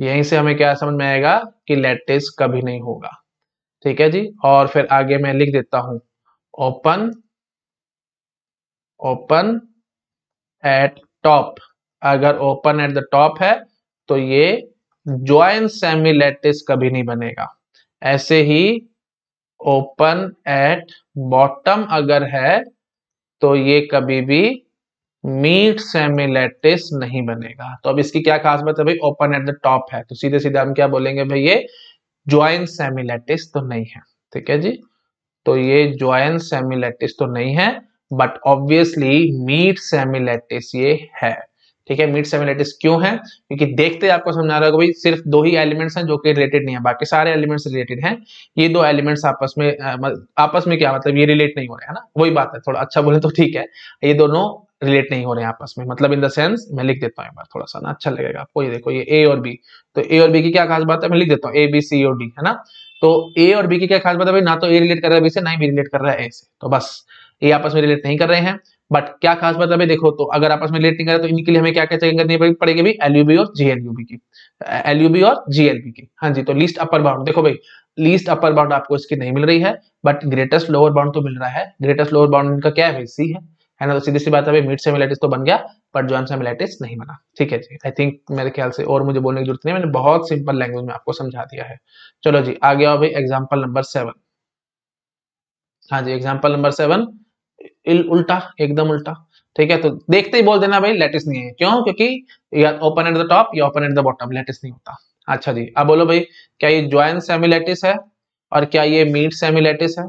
A: यहीं से हमें क्या समझ में आएगा कि लेटेस्ट कभी नहीं होगा ठीक है जी और फिर आगे मैं लिख देता हूं ओपन ओपन एट टॉप अगर ओपन एट द टॉप है तो ये ज्वाइन सेमी लेटेस्ट कभी नहीं बनेगा ऐसे ही ओपन एट बॉटम अगर है तो ये कभी भी मीट सेमिलेटिस नहीं बनेगा तो अब इसकी क्या खास बात है भाई ओपन एट द टॉप है तो सीधे सीधे हम क्या बोलेंगे भाई ये ज्वाइन सेमिलेटिस तो नहीं है ठीक है जी तो ये ज्वाइन सेमिलेटिस तो नहीं है बट ऑब्वियसली मीट सेमिलेटिस ये है ठीक है मीट लेटेस्ट क्यों है क्योंकि देखते आपको समझ आ रहा होगा भाई सिर्फ दो ही एलिमेंट्स हैं जो कि रिलेटेड नहीं है बाकी सारे एलिमेंट्स रिलेटेड हैं ये दो एलिमेंट्स आपस में आपस में क्या मतलब ये रिलेट नहीं हो रहे हैं ना वही बात है थोड़ा अच्छा बोले तो ठीक है ये दोनों रिलेट नहीं हो रहे हैं आपस में मतलब इन द सेंस मैं लिख देता हूँ एक बार थोड़ा सा ना अच्छा लगेगा आपको ये देखो ये ए और बी तो ए और बी की क्या खास बात है मैं लिख देता हूँ ए बी सी और डी है ना तो ए और बी की क्या खास बात है भाई ना तो ए रिलेट कर रहा है बी से ना ही बी रिलेट कर रहा है ए से तो बस ये आपस में रिलेट नहीं कर रहे हैं बट क्या खास बात मतलब है देखो तो अगर आपस में लेट नहीं करें तो इनके लिए हमें क्या क्या चेकिंग करनी पड़ेगी भाई एलयूबी और जीएलयूबी की एलयूबी और जीएलबी की हाँ जी तो लीस्ट अपर बाउंड देखो भाई लीस्ट अपर बाउंड आपको इसकी नहीं मिल रही है बट ग्रेटेस्ट लोअर बाउंड तो मिल रहा है ग्रेटेस्ट लोअर बाउंड इनका क्या है भाई सी है है ना तो सीधी सी बात है मिड सेमिलाइटिस तो बन गया बट ज्वाइंट सेमिलाइटिस नहीं बना ठीक है जी आई थिंक मेरे ख्याल से और मुझे बोलने की जरूरत नहीं मैंने बहुत सिंपल लैंग्वेज में आपको समझा दिया है चलो जी आ गया भाई एग्जाम्पल नंबर सेवन हाँ जी एग्जाम्पल नंबर सेवन इल उल्टा एकदम उल्टा ठीक है तो देखते ही बोल देना भाई लेटेस्ट नहीं है क्यों क्योंकि या ओपन एट द टॉप या open at the bottom lattice नहीं होता अच्छा जी अब बोलो भाई क्या ये ज्वाइन सेमिलेटिस है और क्या ये मीट सेमिलेटिस है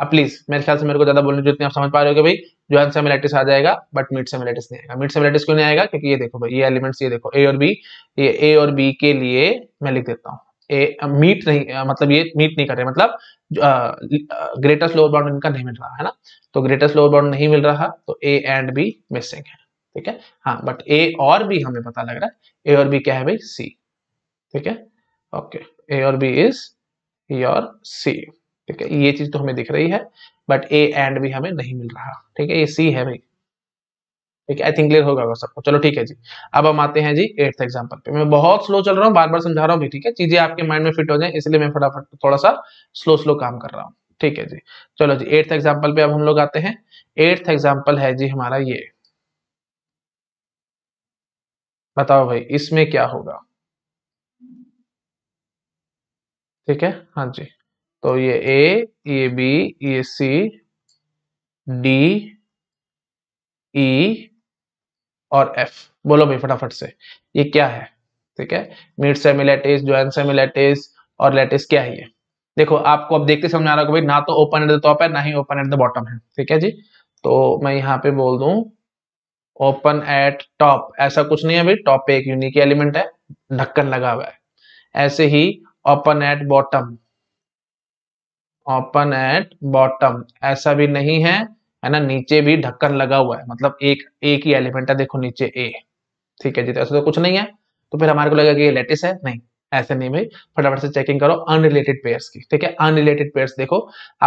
A: अब प्लीज मेरे ख्याल से मेरे को ज्यादा बोलने जितने आप समझ पा रहे हो भाई ज्वाइन सेमिलेटिस आ जाएगा बट मीट सेमिलेटिस नहीं आएगा मीट सेमिलेटिस क्यों नहीं आएगा क्योंकि ये देखो भाई ये एलिमेंट्स ये देखो ए और बी ये ए और बी के लिए मैं लिख देता हूँ ए, मीट नहीं मतलब ये मीट नहीं कर रहे मतलब ग्रेटेस्ट लोअर बाउंड इनका नहीं मिल रहा है ना तो ग्रेटेस्ट लोअर बाउंड नहीं मिल रहा तो ए एंड बी मिसिंग है ठीक है हाँ बट ए और बी हमें पता लग रहा है ए और बी क्या है भाई सी ठीक है ओके ए और बी इज योर सी ठीक है ये चीज तो हमें दिख रही है बट ए एंड बी हमें नहीं मिल रहा ठीक है ये सी है भाई ठीक है आई थिंक क्लियर होगा सबको चलो ठीक है जी अब हम आते हैं जी एट्थ एग्जाम्पल पे मैं बहुत स्लो चल रहा हूँ बार बार समझा रहा हूँ भी ठीक है चीजें आपके माइंड में फिट हो जाए इसलिए मैं फटाफट थोड़ा सा स्लो स्लो काम कर रहा हूँ ठीक है जी चलो जी एट्थ एग्जाम्पल पे अब हम लोग आते हैं एट्थ एग्जाम्पल है जी हमारा ये बताओ भाई इसमें क्या होगा ठीक है हाँ जी तो ये ए ये बी ये सी डी ई और एफ बोलो भाई फटाफट से ये क्या है ठीक है मिड सेमिलेटिस ज्वाइन सेमिलेटिस और लेटिस क्या है ये देखो आपको अब देखते समझ आ रहा होगा भाई ना तो ओपन एट द टॉप है ना ही ओपन एट द बॉटम है ठीक है जी तो मैं यहाँ पे बोल दू ओपन एट टॉप ऐसा कुछ नहीं है भाई टॉप पे एक यूनिक एलिमेंट है ढक्कन लगा हुआ है ऐसे ही open at bottom open at bottom ऐसा भी नहीं है है ना नीचे भी ढक्कन लगा हुआ है मतलब एक एक ही एलिमेंट है देखो नीचे ए ठीक है जी तो ऐसा तो कुछ नहीं है तो फिर हमारे को लगेगा कि ये लेटेस्ट है नहीं ऐसे नहीं भाई फटाफट से चेकिंग करो अनरिलेटेड पेयर्स की ठीक है अनरिलेटेड पेयर्स देखो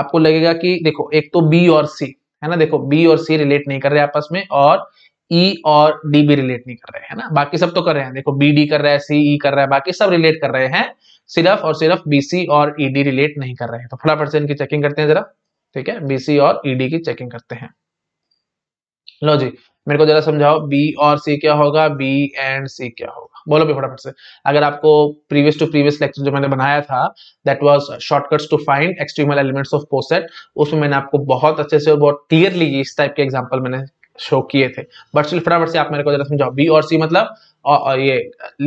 A: आपको लगेगा कि देखो एक तो बी और सी है ना देखो बी और सी रिलेट नहीं कर रहे आपस में और ई e और डी भी रिलेट नहीं कर रहे हैं ना बाकी सब तो कर रहे हैं देखो बी डी कर रहा है सी ई e कर रहा है बाकी सब रिलेट कर रहे हैं सिर्फ और सिर्फ बी सी और ई e डी रिलेट नहीं कर रहे हैं तो फटाफट से इनकी चेकिंग करते हैं जरा ठीक है बीसी और ईडी e की चेकिंग करते हैं लो जी मेरे को जरा समझाओ बी और सी क्या होगा बी एंड सी क्या होगा बोलो भी फटाफट से अगर आपको प्रीवियस टू प्रीवियस लेक्चर जो मैंने बनाया था that was shortcuts to find extremal elements of poset उसमें मैंने आपको बहुत अच्छे से और बहुत क्लियरली इस टाइप के एग्जाम्पल मैंने शो किए थे बट स्टिल फटाफट से आप मेरे को जरा समझाओ बी और सी मतलब और ये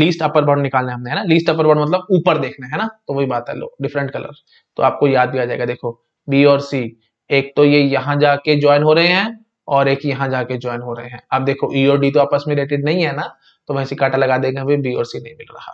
A: लीस्ट अपर बाउंड निकालना है हमने है ना लीस्ट अपर बाउंड मतलब ऊपर देखना है ना तो वही बात है लो डिफरेंट कलर तो आपको याद भी आ जाएगा देखो बी और सी एक तो ये यहाँ जाके ज्वाइन हो रहे हैं और एक यहाँ जाके ज्वाइन हो रहे हैं अब देखो ई e और डी तो आपस में रिलेटेड नहीं है ना तो वैसे काटा लगा देंगे हमें बी और सी नहीं मिल रहा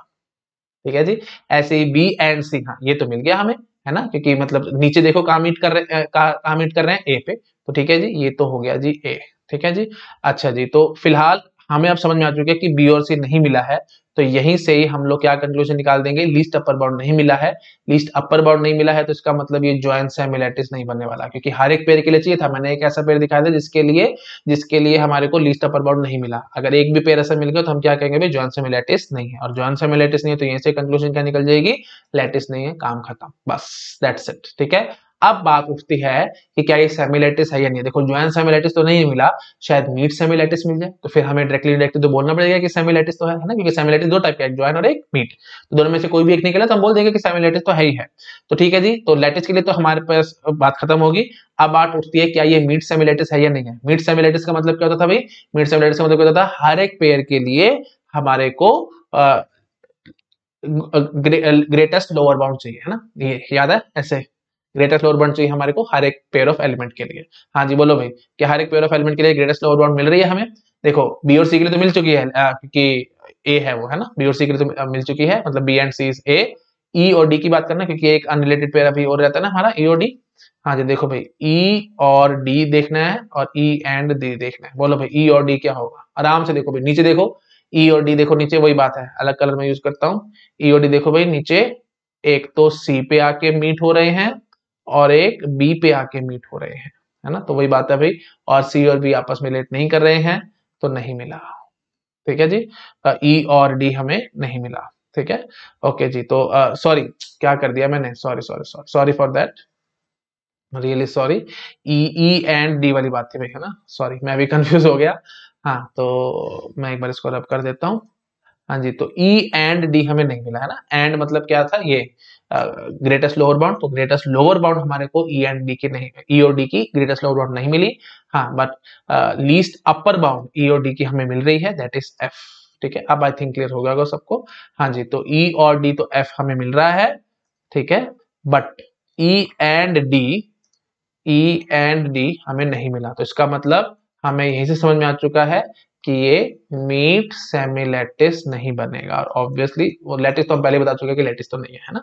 A: ठीक है जी ऐसे ही बी एंड सी हाँ ये तो मिल गया हमें है ना क्योंकि मतलब नीचे देखो काम इट कर रहे काम मीट कर रहे हैं ए पे तो ठीक है जी ये तो हो गया जी ए ठीक है जी अच्छा जी तो फिलहाल हमें अब समझ में आ चुके कि बी और सी नहीं मिला है तो यहीं से ही हम लोग क्या कंक्लूजन निकाल देंगे लीस्ट अपर बाउंड नहीं मिला है लीस्ट अपर बाउंड नहीं मिला है तो इसका मतलब ये ज्वाइंट सेमिलेटिस नहीं बनने वाला क्योंकि हर एक पेड़ के लिए चाहिए था मैंने एक ऐसा पेड़ दिखाया था जिसके लिए जिसके लिए हमारे को लीस्ट अपर बाउंड नहीं मिला अगर एक भी पेड़ ऐसा मिल गया तो हम क्या कहेंगे ज्वाइन सेमिलेटिस नहीं है और ज्वाइंट सेमिलेटिस नहीं है तो यहीं से कंक्लूजन क्या निकल जाएगी लेटिस नहीं है काम खत्म बस दैट्स इट ठीक है अब बात उठती है कि क्या ये सेमिलेटिस है या नहीं देखो ज्वाइन सेमिलेटिस तो नहीं मिला शायद मीट सेमिलेटिस मिल जाए तो फिर हमें डायरेक्टली डायरेक्टली तो बोलना पड़ेगा कि सेमिलेटिस तो है ना क्योंकि सेमिलेटिस दो टाइप का एक ज्वाइन और एक मीट तो दोनों में से कोई भी एक निकला तो हम बोल देंगे कि सेमिलेटिस तो है ही है तो ठीक है जी तो लेटिस के लिए तो हमारे पास बात खत्म होगी अब बात उठती है क्या ये मीट सेमिलेटिस है या नहीं है मीट सेमिलेटिस का मतलब क्या होता था भाई मीट सेमिलेटिस का मतलब क्या होता था हर एक पेयर के लिए हमारे को ग्रेटेस्ट लोअर बाउंड चाहिए है ना ये याद है ऐसे ग्रेटेस्ट लोअर बाउंड चाहिए हमारे को हर एक पेयर ऑफ एलिमेंट के लिए हाँ जी बोलो भाई कि हर एक पेयर ऑफ एलिमेंट के लिए ग्रेटेस्ट लोअर बाउंड मिल रही है हमें देखो बी और सी के लिए तो मिल चुकी है क्योंकि ए है वो है ना बी और सी के लिए तो मिल चुकी है मतलब B and C is A E और डी की बात करना क्योंकि एक अनरिलेटेड पेयर अभी और रहता है ना हमारा ई e और डी हाँ जी देखो भाई ई e और डी देखना है और ई एंड डी देखना है बोलो भाई ई e और डी क्या होगा आराम से देखो भाई नीचे देखो ई और डी देखो नीचे वही बात है अलग कलर में यूज करता हूँ ई और डी देखो भाई नीचे एक तो सी पे आके मीट हो रहे हैं और एक बी पे आके मीट हो रहे हैं है ना तो वही बात है भाई और सी और बी आपस में लेट नहीं कर रहे हैं तो नहीं मिला ठीक है जी ई तो e और डी हमें नहीं मिला ठीक है ओके जी तो सॉरी क्या कर दिया मैंने sorry sorry sorry sorry for that really sorry E E and D वाली बात थी भाई है ना सॉरी मैं भी कंफ्यूज <laughs> हो गया हाँ तो मैं एक बार इसको रब कर देता हूँ हाँ जी तो ई एंड डी हमें नहीं मिला है ना एंड मतलब क्या था ये ग्रेटेस्ट लोअर बाउंड तो ग्रेटेस्ट लोअर बाउंड हमारे को ई एंड डी की नहीं ईओ डी की ग्रेटेस्ट लोअर बाउंड नहीं मिली हाँ बट लीस्ट अपर बाउंड ईओ डी की हमें मिल रही है दैट इज एफ ठीक है अब आई थिंक क्लियर हो गया सबको हाँ जी तो ई e और डी तो एफ हमें मिल रहा है ठीक है but E and D E and D हमें नहीं मिला तो इसका मतलब हमें यहीं से समझ में आ चुका है कि ये मीट सेमी लेटिस नहीं बनेगा और ऑब्वियसली वो लेटिस तो हम पहले बता चुके हैं कि लेटिस तो नहीं है ना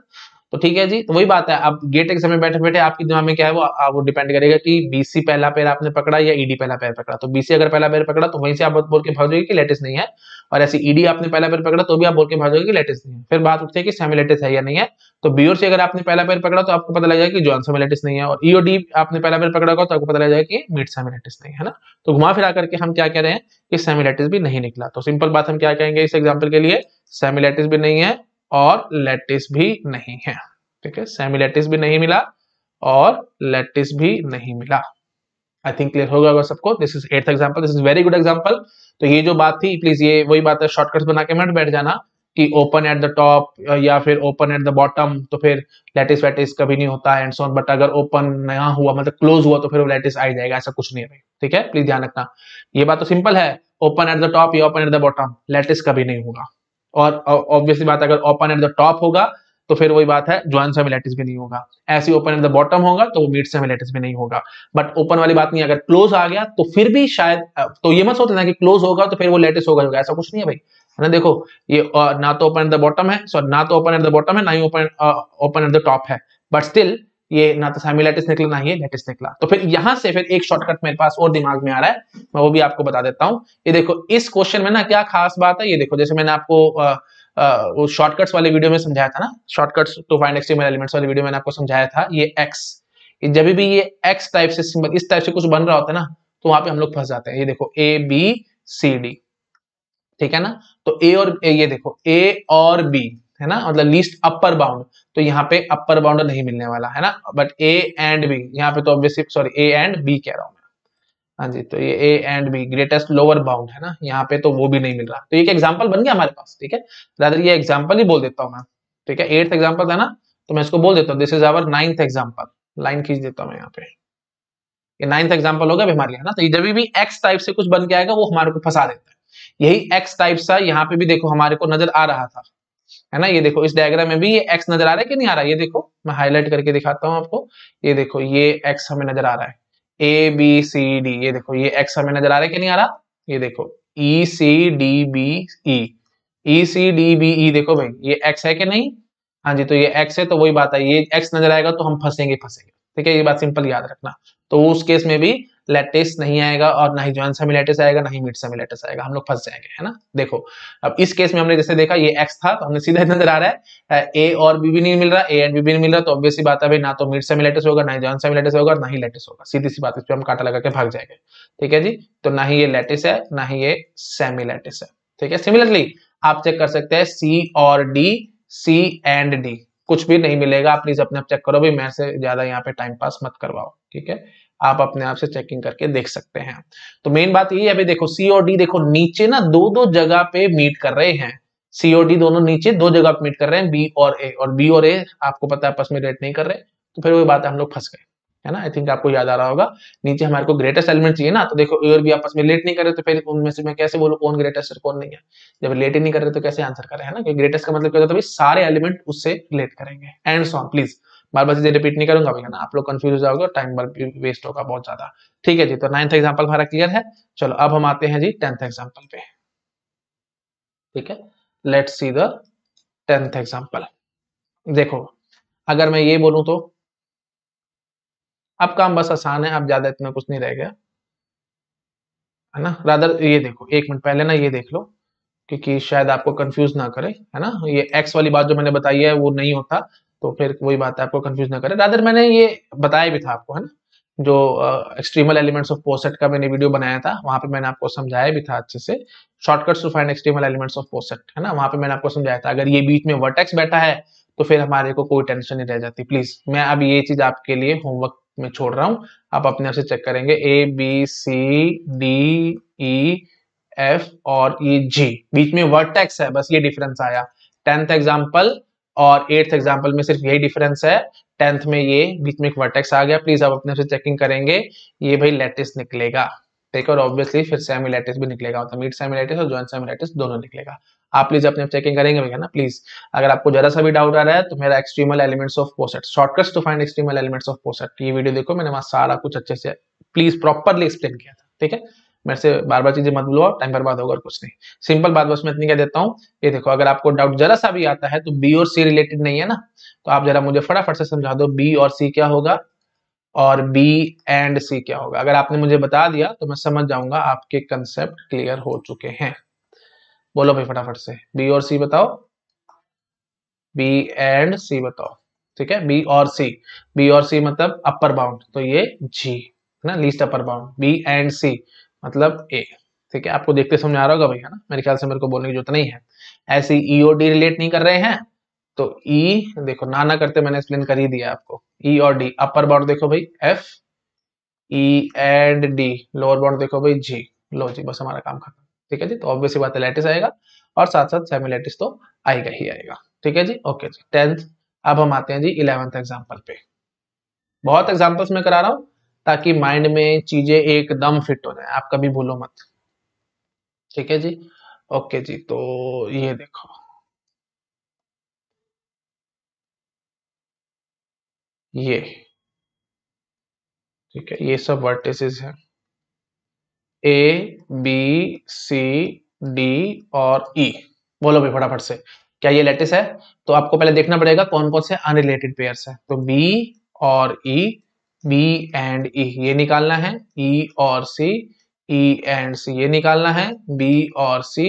A: तो ठीक है जी तो वही बात है आप गेट एग्जाम में बैठे बैठे आपके दिमाग में क्या है वो आ, वो डिपेंड करेगा कि बीसी पहला पैर आपने पकड़ा या ईडी e पहला पैर पकड़ा तो बीसी अगर पहला पैर पकड़ा तो वहीं से आप बोल के भाग जाएगी कि लेटेस्ट नहीं है और ऐसे ईडी e आपने पहला पैर पकड़ा तो भी आप बोल के भाग जाएगी कि लेटेस्ट नहीं है फिर बात उठती है कि सेमी लेटेस्ट है या नहीं है तो बी से अगर आपने पहला पैर पकड़ा तो आपको पता लग जाएगा कि जॉन सेमी लेटेस्ट नहीं है और ईओडी e डी आपने पहला पैर पकड़ा होगा तो आपको पता लग जाएगा कि मिड सेमी लेटेस्ट नहीं है ना तो घुमा फिरा करके हम क्या कह रहे हैं कि सेमी लेटेस्ट भी नहीं निकला तो सिंपल बात हम क्या कहेंगे इस एग्जाम्पल के लिए सेमी लेटेस्ट भी नहीं है और लेटिस भी नहीं है ठीक है सेमी लेटिस भी नहीं मिला और लेटिस भी नहीं मिला आई थिंक क्लियर होगा सबको this is eight example this is very good example तो ये जो बात थी प्लीज ये वही बात है शॉर्टकट बना के मैं बैठ जाना कि ओपन एट द टॉप या फिर ओपन एट द बॉटम तो फिर लेटिस वेटिस कभी नहीं होता एंड सोन बट अगर ओपन नया हुआ मतलब क्लोज हुआ तो फिर वो लेटिस आ जाएगा ऐसा कुछ नहीं है ठीक है प्लीज ध्यान रखना ये बात तो सिंपल है ओपन एट द टॉप या open at the bottom lattice कभी नहीं होगा और ऑब्वियसली बात अगर ओपन एट द टॉप होगा तो फिर वही बात है ज्वाइंट सेमिलेटिस भी नहीं होगा ऐसे ओपन एट द बॉटम होगा तो मीट से भी नहीं होगा बट ओपन वाली बात नहीं अगर क्लोज आ गया तो फिर भी शायद तो ये मत सोचना कि क्लोज होगा तो फिर वो लेटेस्ट होगा होगा ऐसा कुछ नहीं है भाई है ना देखो ये ना तो ओपन एट द बॉटम है सॉरी ना तो ओपन एट द बॉटम है ना ही open open at the top है बट स्टिल ये ना तो सामी लैटिस निकला ना ही लेटिस निकला तो फिर यहां से फिर एक शॉर्टकट मेरे पास और दिमाग में आ रहा है मैं वो भी आपको बता देता हूँ ये देखो इस क्वेश्चन में ना क्या खास बात है ये देखो जैसे मैंने आपको शॉर्टकट्स वाले वीडियो में समझाया था ना shortcuts to find extremal elements वाले वीडियो में आपको समझाया था ये एक्स जब भी ये एक्स टाइप से सिंबल इस टाइप से कुछ बन रहा होता है ना तो वहां पे हम लोग फंस जाते हैं ये देखो ए बी सी डी ठीक है ना तो ए और ए ये देखो ए और बी है ना मतलब लीस्ट अपर बाउंड तो यहाँ पे अपर बाउंड नहीं मिलने वाला है ना बट ए एंड बी यहाँ पे तो obviously sorry A and B कह रहा हूँ हाँ जी तो ये A and B greatest lower bound है ना यहाँ पे तो वो भी नहीं मिल रहा तो एक एग्जाम्पल बन गया हमारे पास ठीक है रादर ये एग्जाम्पल ही बोल देता हूँ मैं ठीक है एट्थ एग्जाम्पल है ना तो मैं इसको बोल देता हूँ this is our ninth example line खींच देता हूँ मैं यहाँ पे ये नाइन्थ एग्जाम्पल होगा हमारे लिए है ना तो जब भी एक्स टाइप से कुछ बन के आएगा वो हमारे को फंसा देता है यही एक्स टाइप सा यहाँ पे भी देखो हमारे को नजर आ रहा था है ना ये देखो इस डायग्राम में भी ये एक्स नजर आ रहा है कि नहीं आ रहा है ये देखो मैं हाईलाइट करके दिखाता हूँ आपको ये देखो ये एक्स हमें नजर आ रहा है ए बी सी डी ये देखो ये एक्स हमें नजर आ रहा है कि नहीं आ रहा ये देखो E C D B E E C D B E देखो भाई ये एक्स है कि नहीं हाँ जी तो ये एक्स है तो वही बात है ये एक्स नजर आएगा तो हम फंसेंगे फंसेंगे ठीक है ये बात सिंपल याद रखना तो उस केस में भी लेटेस्ट नहीं आएगा और ना ही जॉन सेमी लेटेस्ट आएगा ना ही मिड सेमी लेटेस्ट आएगा हम लोग फंस जाएंगे है ना देखो अब इस केस में हमने जैसे देखा ये एक्स था तो हमने सीधा नजर आ रहा है ए और बी भी नहीं मिल रहा ए एंड बी भी नहीं मिल रहा तो ऑब्वियसली बात है ना तो मिड सेमी लेटेस्ट होगा ना ही जॉन सेमी लेटेस्ट होगा ना ही लेटेस्ट होगा सीधी सी बात इस पर हम काटा लगा के भाग जाएंगे ठीक है जी तो ना ही ये लेटेस्ट है ना ही ये सेमी लेटेस्ट है ठीक है सिमिलरली आप चेक कर सकते हैं सी और डी सी एंड डी कुछ भी नहीं मिलेगा प्लीज अपने आप चेक करो भाई मैं से ज्यादा यहाँ पे टाइम पास मत करवाओ ठीक है आप अपने आप से चेकिंग करके देख सकते हैं तो मेन बात यही है अभी देखो सी और डी देखो नीचे ना दो दो जगह पे मीट कर रहे हैं सी और डी दोनों नीचे दो जगह पे मीट कर रहे हैं बी और ए और बी और ए आपको पता है आपस में रेट नहीं कर रहे तो फिर वही बात है हम लोग फंस गए है ना आई थिंक आपको याद आ रहा होगा नीचे हमारे को ग्रेटेस्ट एलिमेंट चाहिए ना तो देखो और भी आपस में लेट नहीं कर रहे तो फिर उनमें से मैं कैसे बोलूँ कौन ग्रेटेस्ट और कौन नहीं है जब लेट ही नहीं कर रहे तो कैसे आंसर करें है ना क्योंकि ग्रेटेस्ट का मतलब क्या होता है सारे एलिमेंट उससे लेट करेंगे एंड सॉन्ग प्लीज बार बार चीजें रिपीट नहीं करूंगा भैया ना आप लोग कंफ्यूज हो जाओगे टाइम वेस्ट होगा बहुत ज्यादा ठीक है जी तो नाइन्थ एग्जाम्पल हमारा क्लियर है चलो अब हम आते हैं जी टेंथ एग्जाम्पल पे ठीक है let see the tenth example देखो अगर मैं ये बोलूं तो अब काम बस आसान है अब ज्यादा इतना कुछ नहीं रह गया है ना रादर ये देखो एक मिनट पहले ना ये देख लो क्योंकि शायद आपको कंफ्यूज ना करे है ना ये एक्स वाली बात जो मैंने बताई है वो नहीं होता तो फिर वही बात है आपको कंफ्यूज ना करें रादर मैंने ये बताया भी था आपको है ना जो एक्सट्रीमल एलिमेंट्स ऑफ पोसेट का मैंने वीडियो बनाया था वहां पे मैंने आपको समझाया भी था अच्छे से shortcuts to find extremal elements of poset है ना वहां पे मैंने आपको समझाया था अगर ये बीच में वर्टेक्स बैठा है तो फिर हमारे को कोई टेंशन नहीं रह जाती प्लीज मैं अब ये चीज आपके लिए होमवर्क में छोड़ रहा हूँ आप अपने आप से चेक करेंगे A B C D E F और ई e, जी बीच में वर्टेक्स है बस ये डिफरेंस आया टेंथ एग्जाम्पल और एट्थ एग्जाम्पल में सिर्फ यही डिफरेंस है टेंथ में ये बीच में एक वर्टेक्स आ गया प्लीज आप अपने से चेकिंग करेंगे ये भाई लेटेस्ट निकलेगा ठीक है और ऑब्वियसली फिर सेमी भी निकलेगा मतलब मिड सेमी और ज्वाइंट सेमिलेटिस दोनों निकलेगा आप प्लीज अपने चेकिंग करेंगे भैया ना प्लीज अगर आपको जरा सा भी डाउट आ रहा है तो मेरा extremal elements of poset shortcuts to find extremal elements of poset ये वीडियो देखो मैंने वहां सारा कुछ अच्छे से प्लीज प्रॉपरली एक्सप्लेन किया था ठीक है मेरे से बार बार चीजें मत बुलवाओ टाइम बर्बाद होगा और कुछ नहीं सिंपल बात बस मैं इतनी कह देता हूँ ये देखो अगर आपको डाउट जरा सा भी आता है तो बी और सी रिलेटेड नहीं है ना तो आप जरा मुझे फटाफट से समझा दो बी और सी क्या होगा और बी एंड सी क्या होगा अगर आपने मुझे बता दिया तो मैं समझ जाऊंगा आपके कंसेप्ट क्लियर हो चुके हैं बोलो भाई फटाफट से बी और सी बताओ बी एंड सी बताओ ठीक है बी और सी बी और सी मतलब अपर बाउंड तो ये जी है ना least upper bound B and C मतलब ए ठीक है आपको देखते समझ आ रहा होगा भाई है ना मेरे ख्याल से मेरे को बोलने की जरूरत नहीं है ऐसे ई e और डी रिलेट नहीं कर रहे हैं तो ई e, देखो ना ना करते मैंने एक्सप्लेन कर ही दिया आपको ई e और डी अपर बाउंड देखो भाई F E and D lower bound देखो भाई जी लो जी बस हमारा काम खत्म ठीक है जी तो ऑब्वियसली बात है लेटेस्ट आएगा और साथ साथ सेमी लेटेस्ट तो आएगा ही आएगा ठीक है जी ओके जी टेंथ अब हम आते हैं जी इलेवेंथ एग्जाम्पल पे बहुत एग्जाम्पल्स में करा रहा हूँ ताकि माइंड में चीजें एकदम फिट हो जाए आप कभी भूलो मत ठीक है जी ओके जी तो ये देखो ये ठीक है ये सब वर्टिसेस है ए बी सी डी और ई e. बोलो भी फटाफट से क्या ये लेटेस्ट है तो आपको पहले देखना पड़ेगा कौन कौन से अनरिलेटेड पेयर्स है तो बी और E e, B and E ये निकालना है ई e और सी ई एंड सी ये निकालना है बी और सी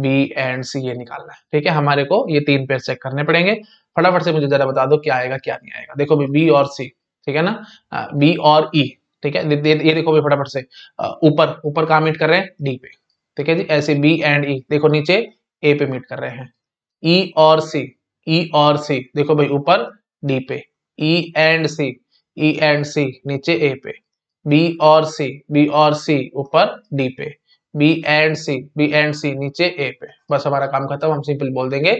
A: बी एंड सी ये निकालना है ठीक है हमारे को ये तीन पेयर चेक करने पड़ेंगे फटाफट से मुझे जरा बता दो क्या आएगा क्या नहीं आएगा देखो भी बी और सी ठीक है ना बी और ई ठीक है ये देखो भी फटाफट से ऊपर ऊपर कहा मीट कर रहे हैं डी पे ठीक है जी ऐसे बी एंड ई देखो नीचे ए पे मीट कर रहे हैं ई और सी ई और सी देखो भाई ऊपर डी पे E and C E and C नीचे ए पे बी और सी बी और सी ऊपर डी पे B and C B and C नीचे ए पे बस हमारा काम खत्म हम सिंपल बोल देंगे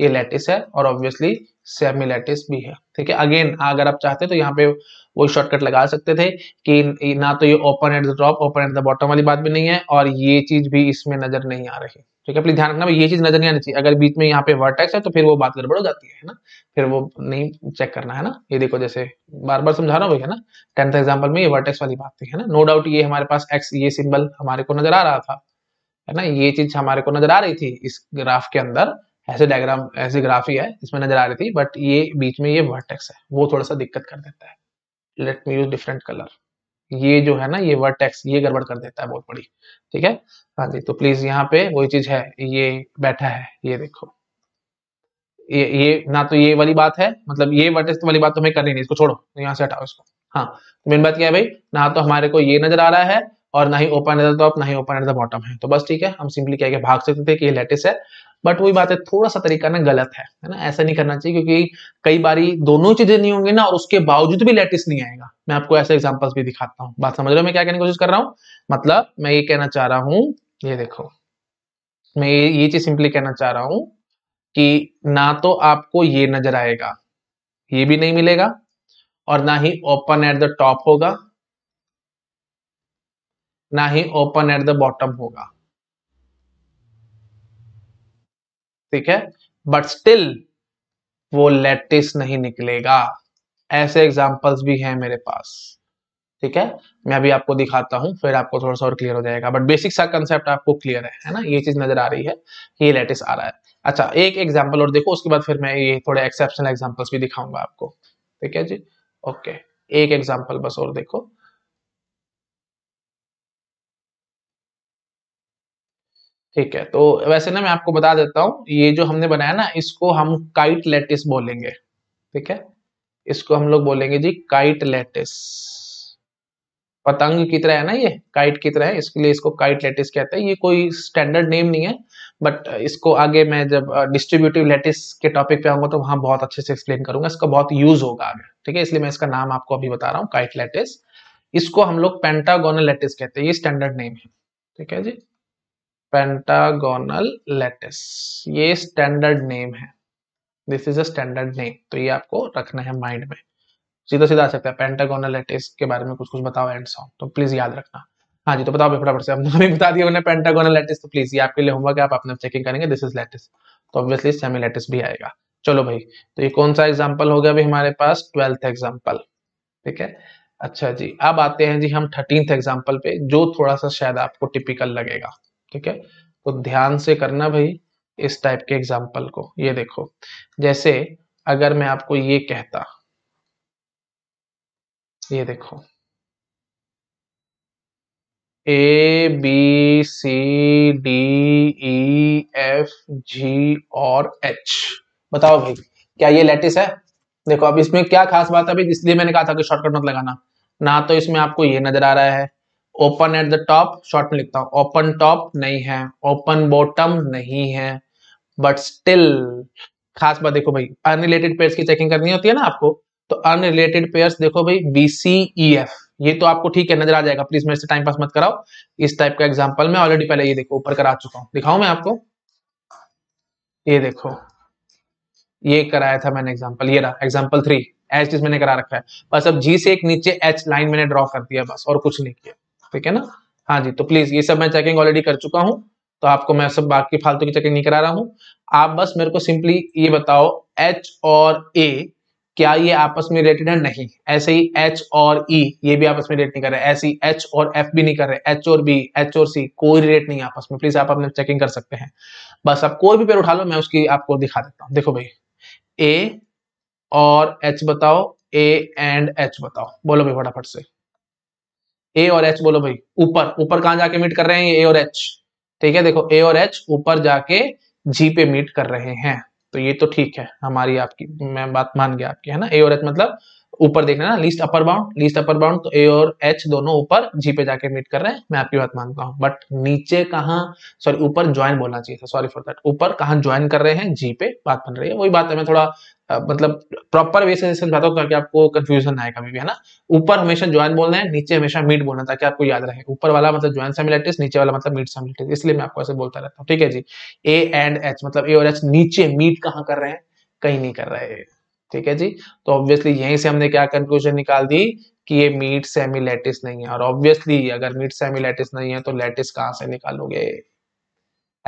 A: ये लैटिस है और ऑब्वियसली सेमी लैटिस भी है ठीक है अगेन अगर आप चाहते तो यहाँ पे वो शॉर्टकट लगा सकते थे कि ना तो ये open at the top open at the bottom वाली बात भी नहीं है और ये चीज भी इसमें नजर नहीं आ रही ठीक है अपनी ध्यान रखना ये चीज नजर नहीं आनी चाहिए अगर बीच में यहाँ पे वर्टेक्स है तो फिर वो बात गड़बड़ हो जाती है ना फिर वो नहीं चेक करना है ना ये देखो जैसे बार बार समझा रहा हूँ भैया ना टेंथ एग्जाम्पल में ये वर्टेक्स वाली बात थी है ना नो डाउट ये हमारे पास एक्स ये सिंबल हमारे को नजर आ रहा था है ना ये चीज हमारे को नजर आ रही थी इस ग्राफ के अंदर ऐसे डायग्राम ऐसे ग्राफ ही है इसमें नजर आ रही थी बट ये बीच में ये वर्टेक्स है वो थोड़ा सा दिक्कत कर देता है let me use different colour ये जो है ना ये वर्ड टैक्स ये गड़बड़ कर देता है बहुत बड़ी ठीक है हाँ जी तो प्लीज यहाँ पे वही चीज है ये बैठा है ये देखो ये ये ना तो ये वाली बात है मतलब ये वर्ड टेक्स वाली बात तो हमें करनी नहीं इसको छोड़ो यहाँ से हटाओ इसको हाँ मेन तो बात क्या है भाई ना तो हमारे को ये नजर आ रहा है और ना ही ओपन एट द टॉप ना ही ओपन एट द बॉटम है तो बस ठीक है हम सिंपली क्या भाग सकते थे कि ये लेटेस्ट है बट वही बात है थोड़ा सा तरीका ना गलत है ना ऐसा नहीं करना चाहिए क्योंकि कई बार दोनों चीजें नहीं होंगी ना और उसके बावजूद भी लेटेस्ट नहीं आएगा मैं आपको ऐसे एग्जाम्पल्स भी दिखाता हूँ बात समझ रहे हो मैं क्या कहने की कोशिश कर रहा हूँ मतलब मैं ये कहना चाह रहा हूँ ये देखो मैं ये ये चीज सिंपली कहना चाह रहा हूं कि ना तो आपको ये नजर आएगा ये भी नहीं मिलेगा और ना ही ओपन एट द टॉप होगा ना ही ओपन एट द बॉटम होगा ठीक है बट स्टिल वो लेटिस नहीं निकलेगा ऐसे एग्जाम्पल्स भी हैं मेरे पास ठीक है मैं अभी आपको दिखाता हूं फिर आपको थोड़ा सा और क्लियर हो जाएगा बट बेसिक सा कंसेप्ट आपको क्लियर है है ना ये चीज नजर आ रही है ये लेटिस आ रहा है अच्छा एक एग्जाम्पल और देखो उसके बाद फिर मैं ये थोड़े एक्सेप्शनल एग्जाम्पल्स भी दिखाऊंगा आपको ठीक है जी ओके एक एग्जाम्पल बस और देखो ठीक है तो वैसे ना मैं आपको बता देता हूँ ये जो हमने बनाया ना इसको हम काइट लेटिस बोलेंगे ठीक है इसको हम लोग बोलेंगे जी काइट लेटिस पतंग की तरह है ना ये काइट की तरह है इसके लिए इसको काइट लेटिस कहते हैं ये कोई स्टैंडर्ड नेम नहीं है बट इसको आगे मैं जब डिस्ट्रीब्यूटिव लेटिस के टॉपिक पे आऊंगा तो वहां बहुत अच्छे से एक्सप्लेन करूंगा इसका बहुत यूज होगा आगे ठीक है इसलिए मैं इसका नाम आपको अभी बता रहा हूँ काइट लेटिस इसको हम लोग पेंटागोनल लेटिस कहते हैं ये स्टैंडर्ड नेम है ठीक है जी पेंटागोनल लेटिस ये स्टैंडर्ड नेम है this is a standard name तो ये आपको रखना है माइंड में सीधा सीधा आ सकता है पेंटागोनल लेटिस के बारे में कुछ कुछ बताओ एंड सॉन्ग तो प्लीज याद रखना हाँ जी तो बताओ फटाफट से हमने बता दिया उन्हें पेंटागोनल लेटिस तो प्लीज ये आपके लिए होमवर्क आप अपने चेकिंग करेंगे दिस इज लेटिस तो ऑब्वियसली सेमी लेटिस भी आएगा चलो भाई तो ये कौन सा एग्जाम्पल हो गया अभी हमारे पास ट्वेल्थ एग्जाम्पल ठीक है अच्छा जी अब आते हैं जी हम थर्टींथ एग्जाम्पल पे जो थोड़ा सा शायद आपको टिपिकल लगेगा ठीक है तो ध्यान से करना भाई इस टाइप के एग्जाम्पल को ये देखो जैसे अगर मैं आपको ये कहता ये देखो A B C D E F G और एच बताओ भाई क्या ये लेटिस है देखो अब इसमें क्या खास बात है इसलिए मैंने कहा था कि शॉर्टकट मत लगाना ना तो इसमें आपको ये नजर आ रहा है open at the top short में लिखता हूं ओपन टॉप नहीं है ओपन बॉटम नहीं है बट स्टिल खास बात देखो भाई अनरिलेटेड पेयर्स की चेकिंग करनी होती है ना आपको तो अनरिलेटेड पेयर्स देखो भाई बी सी ई एफ ये तो आपको ठीक है नजर आ जाएगा प्लीज मेरे से टाइम पास मत कराओ इस टाइप का एग्जाम्पल मैं ऑलरेडी पहले ये देखो ऊपर करा चुका हूं दिखाऊ मैं आपको ये देखो ये कराया था मैंने एग्जाम्पल ये रहा एग्जाम्पल थ्री एच मैंने करा रखा है बस अब जी से एक नीचे एच लाइन मैंने ड्रॉ कर दिया बस और कुछ नहीं किया ठीक है ना हाँ जी तो प्लीज ये सब मैं चेकिंग ऑलरेडी कर चुका हूँ तो आपको मैं सब बाकी फालतू की चेकिंग नहीं करा रहा हूँ आप बस मेरे को सिंपली ये बताओ एच और ए क्या ये आपस में रिलेटेड है नहीं ऐसे ही एच और ई e, ये भी आपस में रिलेट नहीं कर रहे ऐसे ही एच और एफ भी नहीं कर रहे एच और बी एच और सी कोई रिलेट नहीं आपस में प्लीज आप अपने चेकिंग कर सकते हैं बस आप कोई भी पेड़ उठा लो मैं उसकी आपको दिखा देता हूँ देखो भाई ए और एच बताओ ए एंड एच बताओ बोलो भाई फटाफट से ए और एच बोलो भाई ऊपर ऊपर कहां जाके मीट कर रहे हैं ए और एच ठीक है देखो ए और एच ऊपर जाके जी पे मीट कर रहे हैं तो ये तो ठीक है हमारी आपकी मैं बात मान गया आपकी है ना ए और एच मतलब ऊपर देखना ना least upper bound least upper bound तो ए और एच दोनों ऊपर जी पे जाके मीट कर रहे हैं मैं आपकी बात मानता हूँ बट नीचे कहाँ सॉरी ऊपर ज्वाइन बोलना चाहिए सॉरी फॉर दैट ऊपर कहाँ ज्वाइन कर रहे हैं जी पे बात बन रही है वही बात है मैं थोड़ा मतलब प्रॉपर वे से समझाता हूँ ताकि आपको कंफ्यूजन आए कभी भी है ना ऊपर हमेशा ज्वाइन बोलना है नीचे हमेशा मीट बोलना ताकि आपको याद रहे ऊपर वाला मतलब ज्वाइन सेमिलेटिस नीचे वाला मतलब मीट सेमिलेटिस इसलिए मैं आपको ऐसे बोलता रहता हूँ ठीक है जी ए एंड एच मतलब ए और एच नीचे मीट कहाँ कर रहे हैं कहीं नहीं कर रहे हैं ठीक है जी तो ऑब्वियसली यहीं से हमने क्या कंक्लूजन निकाल दी कि ये मीट सेमी लेटिस नहीं है और ऑब्वियसली अगर मीट सेमी लेटिस नहीं है तो लेटिस कहां से निकालोगे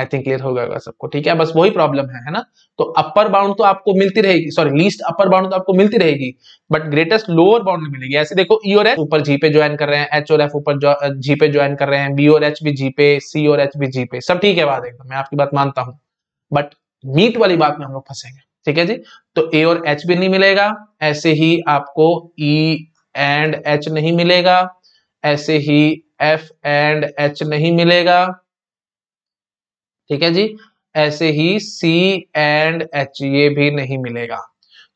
A: आई थिंक क्लियर हो गया सबको ठीक है बस वही प्रॉब्लम है है ना तो अपर बाउंड तो आपको मिलती रहेगी सॉरी लीस्ट अपर बाउंड तो आपको मिलती रहेगी बट ग्रेटेस्ट लोअर बाउंड मिलेगी ऐसे देखो ई e और एच ऊपर जी पे ज्वाइन कर रहे हैं एच और एफ ऊपर जी पे ज्वाइन कर रहे हैं बी और एच भी जी पे सी और एच भी जी पे सब ठीक है बात एकदम मैं आपकी बात मानता हूँ बट मीट वाली बात में हम लोग फंसेंगे ठीक है जी तो ए और एच भी नहीं मिलेगा ऐसे ही आपको ई एंड एच नहीं मिलेगा ऐसे ही एफ एंड एच नहीं मिलेगा ठीक है जी ऐसे ही सी एंड एच ये भी नहीं मिलेगा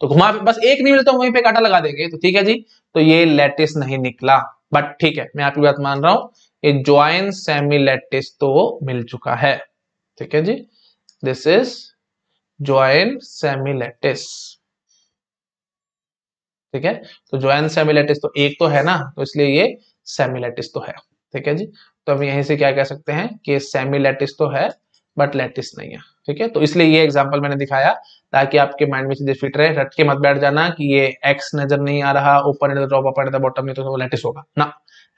A: तो घुमा बस एक नहीं मिलता तो वहीं पे काटा लगा देंगे तो ठीक है जी तो ये लेटिस नहीं निकला बट ठीक है मैं आपकी बात मान रहा हूं ये ज्वाइन सेमी लेटिस तो मिल चुका है ठीक है जी दिस इज ज्वाइन सेमिलेटिस ठीक है तो ज्वाइन सेमिलेटिस तो एक तो है ना तो इसलिए ये सेमिलेटिस तो है ठीक है जी तो हम यहीं से क्या कह सकते हैं कि सेमिलेटिस तो है बट लेटिस नहीं है ठीक है तो इसलिए ये एग्जाम्पल मैंने दिखाया ताकि आपके माइंड में चीजें फिट रहे रट के मत बैठ जाना कि ये एक्स नजर नहीं आ रहा ऊपर at the top upper bottom नहीं तो, तो लेटिस होगा ना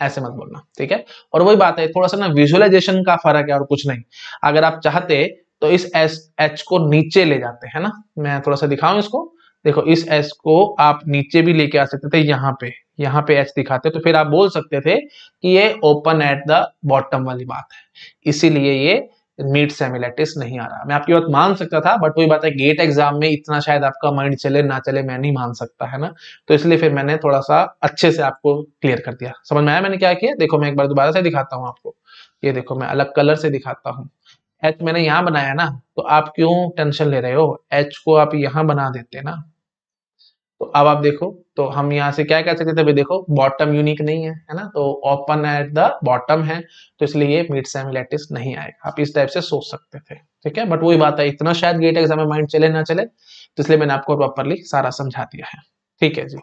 A: ऐसे मत बोलना ठीक है और वही बात है थोड़ा सा ना विजुअलाइजेशन का फर्क है और कुछ नहीं अगर आप चाहते तो इस एस एच को नीचे ले जाते हैं ना मैं थोड़ा सा दिखाऊं इसको देखो इस एस को आप नीचे भी लेके आ सकते थे यहाँ पे यहाँ पे एच दिखाते तो फिर आप बोल सकते थे कि ये ओपन एट द बॉटम वाली बात है इसीलिए ये मीट सेमिलेटिस नहीं आ रहा मैं आपकी बात मान सकता था बट वही बात है गेट एग्जाम में इतना शायद आपका माइंड चले ना चले मैं नहीं मान सकता है ना तो इसलिए फिर मैंने थोड़ा सा अच्छे से आपको क्लियर कर दिया समझ में आया मैंने क्या किया देखो मैं एक बार दोबारा से दिखाता हूँ आपको ये देखो मैं अलग कलर से दिखाता हूँ एच मैंने यहाँ बनाया ना तो आप क्यों टेंशन ले रहे हो एच को आप यहाँ बना देते ना तो अब आप देखो तो हम यहाँ से क्या कह सकते थे देखो बॉटम यूनिक नहीं है है ना तो ओपन एट द बॉटम है तो इसलिए मिड सेमिलेटिस नहीं आएगा आप इस टाइप से सोच सकते थे ठीक है बट वही बात है इतना शायद गेट एग्जाम में माइंड चले ना चले तो इसलिए मैंने आपको प्रॉपरली सारा समझा दिया है ठीक है जी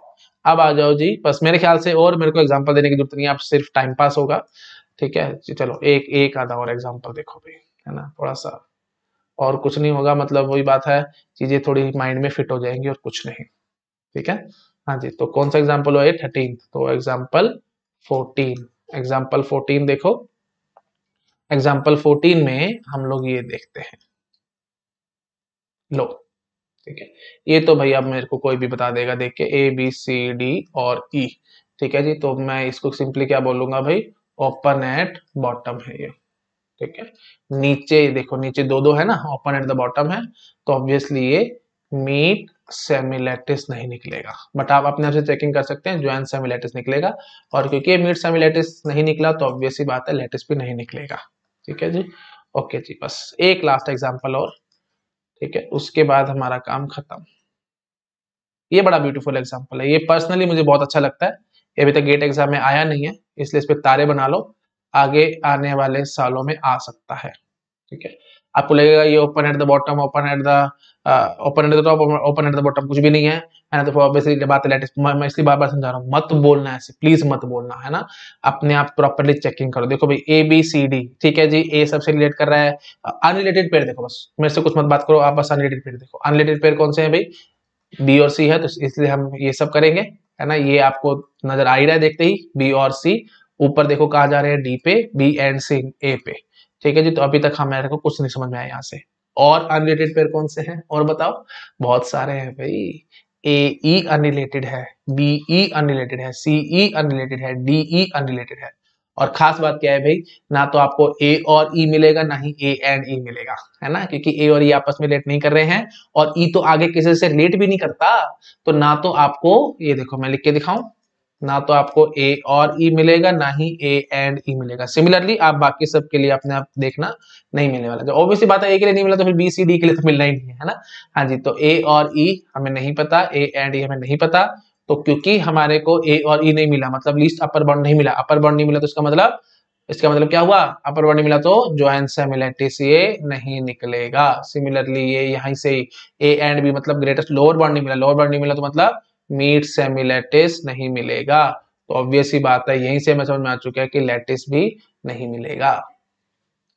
A: अब आ जाओ जी बस मेरे ख्याल से और मेरे को एग्जाम्पल देने की जरूरत नहीं है आप सिर्फ टाइम पास होगा ठीक है जी चलो एक एक आधा और एग्जाम्पल देखो भाई है ना थोड़ा सा और कुछ नहीं होगा मतलब वही बात है चीजें थोड़ी माइंड में फिट हो जाएंगी और कुछ नहीं ठीक है हाँ जी तो कौन सा एग्जाम्पल हो थर्टीन तो एग्जाम्पल फोर्टीन एग्जाम्पल फोर्टीन देखो एग्जाम्पल फोर्टीन में हम लोग ये देखते हैं लो ठीक है ये तो भाई अब मेरे को कोई भी बता देगा देख के ए बी सी डी और ई e, ठीक है जी तो मैं इसको सिंपली क्या बोलूंगा भाई ओपन एट बॉटम है ये ठीक है नीचे देखो नीचे दो दो है ना ओपन एट द बॉटम है तो ऑब्वियसली ये मीट सेमिलेटिस नहीं निकलेगा बट आप अपने आप से चेकिंग कर सकते हैं ज्वाइन सेमिलेटिस निकलेगा और क्योंकि ये मीट सेमिलेटिस नहीं निकला तो ऑब्वियसली बात है लेटिस भी नहीं निकलेगा ठीक है जी ओके जी बस एक लास्ट एग्जाम्पल और ठीक है उसके बाद हमारा काम खत्म ये बड़ा ब्यूटीफुल एग्जाम्पल है ये पर्सनली मुझे बहुत अच्छा लगता है ये अभी तक गेट एग्जाम में आया नहीं है इसलिए इस पर तारे बना लो आगे आने वाले सालों में आ सकता है ठीक है आपको लगेगा ये open at the bottom open at the open at the top open at the bottom कुछ भी नहीं है है ना तो ऑब्वियसली बात है लेटेस्ट मैं इसलिए बार बार समझा रहा हूँ मत बोलना ऐसे प्लीज मत बोलना है ना अपने आप प्रॉपरली चेकिंग करो देखो भाई ए बी सी डी ठीक है जी ए सबसे रिलेट कर रहा है अनरिलेटेड पेड़ देखो बस मेरे से कुछ मत बात करो आप बस अनरिलेटेड पेड़ देखो अनरिलेटेड पेड़ कौन से है भाई बी और सी है तो इसलिए हम ये सब करेंगे है ना ये आपको नजर आ ही रहा है देखते ही बी और सी ऊपर देखो कहा जा रहे हैं डी पे बी एंड सी ए पे ठीक है जी तो अभी तक हमारे को कुछ नहीं समझ में आया यहाँ से और अनरिलेटेड पेयर कौन से हैं और बताओ बहुत सारे हैं भाई ए ई अनरिलेटेड है बी ई अनरिलेटेड है सी ई अनरिलेटेड है डी ई अनरिलेटेड है और खास बात क्या है भाई ना तो आपको ए और ई e मिलेगा ना ही ए एंड ई मिलेगा है ना क्योंकि ए और ई e आपस में रिलेट नहीं कर रहे हैं और ई e तो आगे किसी से रिलेट भी नहीं करता तो ना तो आपको ये देखो मैं लिख के दिखाऊं ना तो आपको ए और ई e मिलेगा ना ही ए एंड ई मिलेगा सिमिलरली आप बाकी सब के लिए अपने आप देखना नहीं मिलने वाला जो ऑब्वियसली बात है ए के लिए नहीं मिला तो फिर बी सी डी के लिए तो मिलना ही नहीं है ना हाँ जी तो ए और ई e हमें नहीं पता ए एंड ई हमें नहीं पता तो क्योंकि हमारे को ए और ई e नहीं मिला मतलब लीस्ट अपर बाउंड नहीं मिला अपर बाउंड नहीं मिला तो इसका मतलब इसका मतलब क्या हुआ अपर नहीं मिला तो जो आंसर मिला टीसीए नहीं निकलेगा सिमिलरली ये यहाँ से ए एंड बी मतलब ग्रेटेस्ट लोअर बाउंड नहीं मिला लोअर बाउंड नहीं मिला तो मतलब मीट सेमी लेटिस नहीं मिलेगा तो ऑब्वियस ही बात है यहीं से हमें समझ में आ चुका है कि लेटिस भी नहीं मिलेगा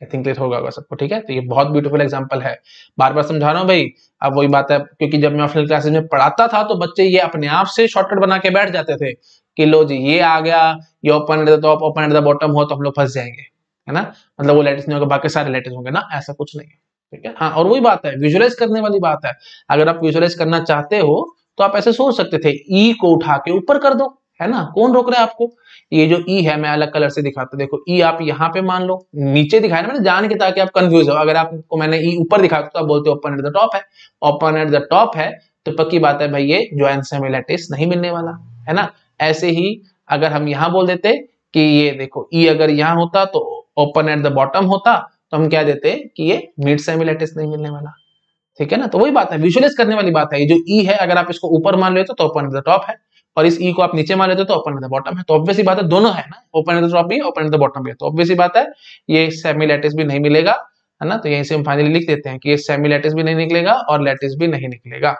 A: आई थिंक क्लियर होगा सबको ठीक है तो ये बहुत ब्यूटीफुल एग्जाम्पल है बार बार समझा रहा हूँ भाई अब वही बात है क्योंकि जब मैं ऑफलाइन क्लासेस में पढ़ाता था तो बच्चे ये अपने आप से शॉर्टकट बना के बैठ जाते थे कि लो जी ये आ गया ये open at the open at the bottom हो तो हम लोग फंस जाएंगे है ना मतलब वो लेटेस्ट नहीं होगा बाकी सारे लेटेस्ट होंगे ना ऐसा कुछ नहीं है ठीक है हाँ और वही बात है विजुअलाइज करने वाली बात है अगर आप विजुअलाइज करना चाहते हो तो आप ऐसे सोच सकते थे ई को उठा के ऊपर कर दो है ना कौन रोक रहा है आपको ये जो ई है मैं अलग कलर से दिखाता देखो ई आप यहाँ पे मान लो नीचे दिखाया ना मैंने जान के ताकि आप कंफ्यूज हो अगर आपको मैंने ई ऊपर दिखा तो आप बोलते हो ओपन एट द टॉप है ओपन एट द टॉप है तो पक्की बात है भाई ये ज्वाइन सेमिलैटिस नहीं मिलने वाला है ना ऐसे ही अगर हम यहाँ बोल देते कि ये देखो ई अगर यहाँ होता तो ओपन एट द बॉटम होता तो हम क्या देते कि ये मिड सेमिलैटिस नहीं मिलने वाला ठीक है ना तो वही बात है विजुअलाइज करने वाली बात है ये जो ई e है अगर आप इसको ऊपर मान लेते हो तो ओपन द टॉप है और इस ई e को आप नीचे मान लेते हो तो ओपन द बॉटम है तो ऑब्वियसली बात है दोनों है ना ओपन द टॉप भी ओपन द बॉटम भी है तो ऑब्वियसली बात है ये सेमी लेटेस्ट भी नहीं मिलेगा है ना तो यहीं से हम फाइनली लिख देते हैं कि ये सेमी लेटेस्ट भी नहीं निकलेगा और लेटेस्ट भी नहीं निकलेगा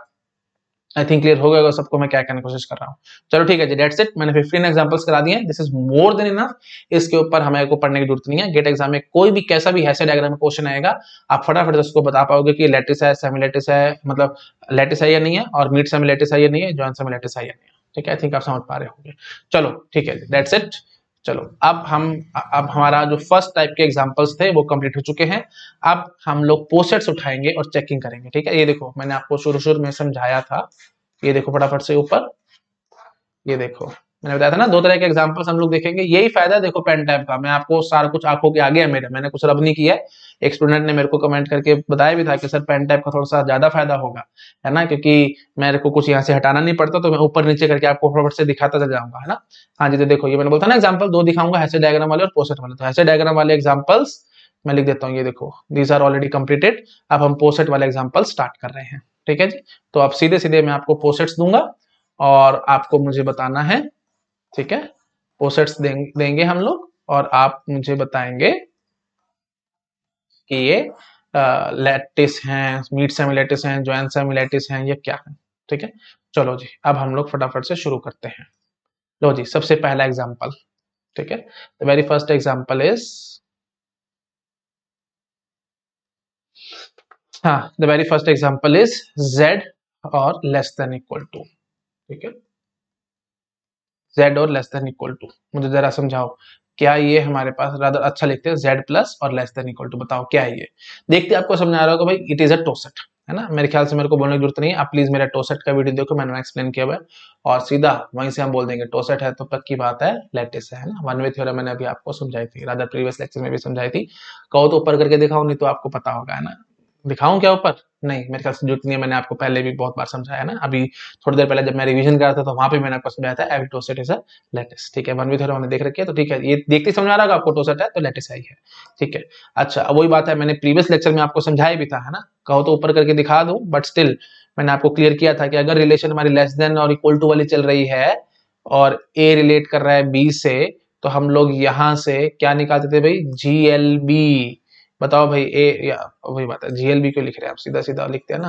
A: आई थिंक क्लियर हो गया होगा सबको मैं क्या करने की कोशिश कर रहा हूँ चलो ठीक है जी डेट सेट मैंने 15 एग्जांपल्स करा दिए this is more than enough इसके ऊपर हमें को पढ़ने की जरूरत नहीं है गेट एग्जाम में कोई भी कैसा भी हैसे डायग्राम में क्वेश्चन आएगा आप फटाफट से उसको बता पाओगे कि लेटिस है लेटिस है मतलब लेटिस है या नहीं है और मीट लेटिस है या नहीं है जॉइंट लेटिस है या नहीं है ठीक है आई थिंक आप समझ पा रहे होंगे चलो ठीक है डेट सेट चलो अब हम अब हमारा जो फर्स्ट टाइप के एग्जाम्पल्स थे वो कंप्लीट हो चुके हैं अब हम लोग पोस्टर्स उठाएंगे और चेकिंग करेंगे ठीक है ये देखो मैंने आपको शुरू शुरू में समझाया था ये देखो फटाफट से ऊपर ये देखो मैंने बताया था ना दो तरह के एग्जाम्पल्स हम लोग देखेंगे यही फायदा देखो पेन टाइप का मैं आपको सारा कुछ आंखों के आगे है मेरे मैंने कुछ रब नहीं किया है एक स्टूडेंट ने मेरे को कमेंट करके बताया भी था कि सर पेन टाइप का थोड़ा सा ज्यादा फायदा होगा है ना क्योंकि मेरे को कुछ यहाँ से हटाना नहीं पड़ता तो मैं ऊपर नीचे करके आपको फटोफट से दिखाता चल जाऊंगा है ना हाँ जी तो देखो ये मैंने बोलता ना एग्जाम्पल दो दिखाऊंगा हेसे डायग्राम वाले और पोसेट वाले तो हेसे डायग्राम वाले एग्जाम्पल्स मैं लिख देता हूँ ये देखो दीज आर ऑलरेडी कम्प्लीटेड अब हम पोसेट वाले एग्जाम्पल स्टार्ट कर रहे हैं ठीक है जी तो आप सीधे सीधे मैं आपको पोसेट्स दूंगा और आपको मुझे बताना है ठीक है पोसेट्स देंगे हम लोग और आप मुझे बताएंगे कि ये लेटिस हैं मीट सेमिलेटिस हैं ज्वाइन सेमिलेटिस हैं या क्या है ठीक है चलो जी अब हम लोग फटाफट से शुरू करते हैं लो जी सबसे पहला एग्जाम्पल ठीक है the very first example is हाँ the very first example is Z और लेस देन इक्वल टू ठीक है जेड और लेस देन इक्वल टू मुझे जरा समझाओ क्या ये हमारे पास रादर अच्छा लिखते हैं जेड प्लस और लेस देन इक्वल टू बताओ क्या है ये देखते आपको समझ आ रहा होगा भाई इट इज अ टोसेट है ना मेरे ख्याल से मेरे को बोलने की जरूरत नहीं है आप प्लीज मेरा टोसेट का वीडियो देखो मैंने एक्सप्लेन किया हुआ है और सीधा वहीं से हम बोल देंगे टोसेट है तो पक्की बात है लेटेस्ट है ना वन वे थ्योरम मैंने अभी आपको समझाई थी राधा प्रीवियस लेक्चर में भी समझाई थी कहो तो ऊपर करके दिखाओ नहीं तो आपको पता होगा है ना दिखाऊं क्या ऊपर नहीं मेरे ख्याल से जरूरत नहीं है मैंने आपको पहले भी बहुत बार समझाया ना अभी थोड़ी देर पहले जब मैं रिवीजन कर रहा था तो वहां पे मैंने आपको समझाया था एव टोसेट इज अ लेटेस्ट ठीक है वन थोड़ा उन्होंने देख रखी है तो ठीक है ये देखते समझा रहा होगा आपको टोसेट है तो लेटेस्ट आई है ठीक है अच्छा अब वही बात है मैंने प्रीवियस लेक्चर में आपको समझाया भी था है ना कहो तो ऊपर करके दिखा दू बट स्टिल मैंने आपको क्लियर किया था कि अगर रिलेशन हमारी लेस देन और इक्वल टू वाली चल रही है और ए रिलेट कर रहा है बी से तो हम लोग यहां से क्या निकालते थे भाई जी एल बी बताओ भाई ए या वही बात है बी क्यों लिख रहे हैं आप सीधा सीधा लिखते हैं ना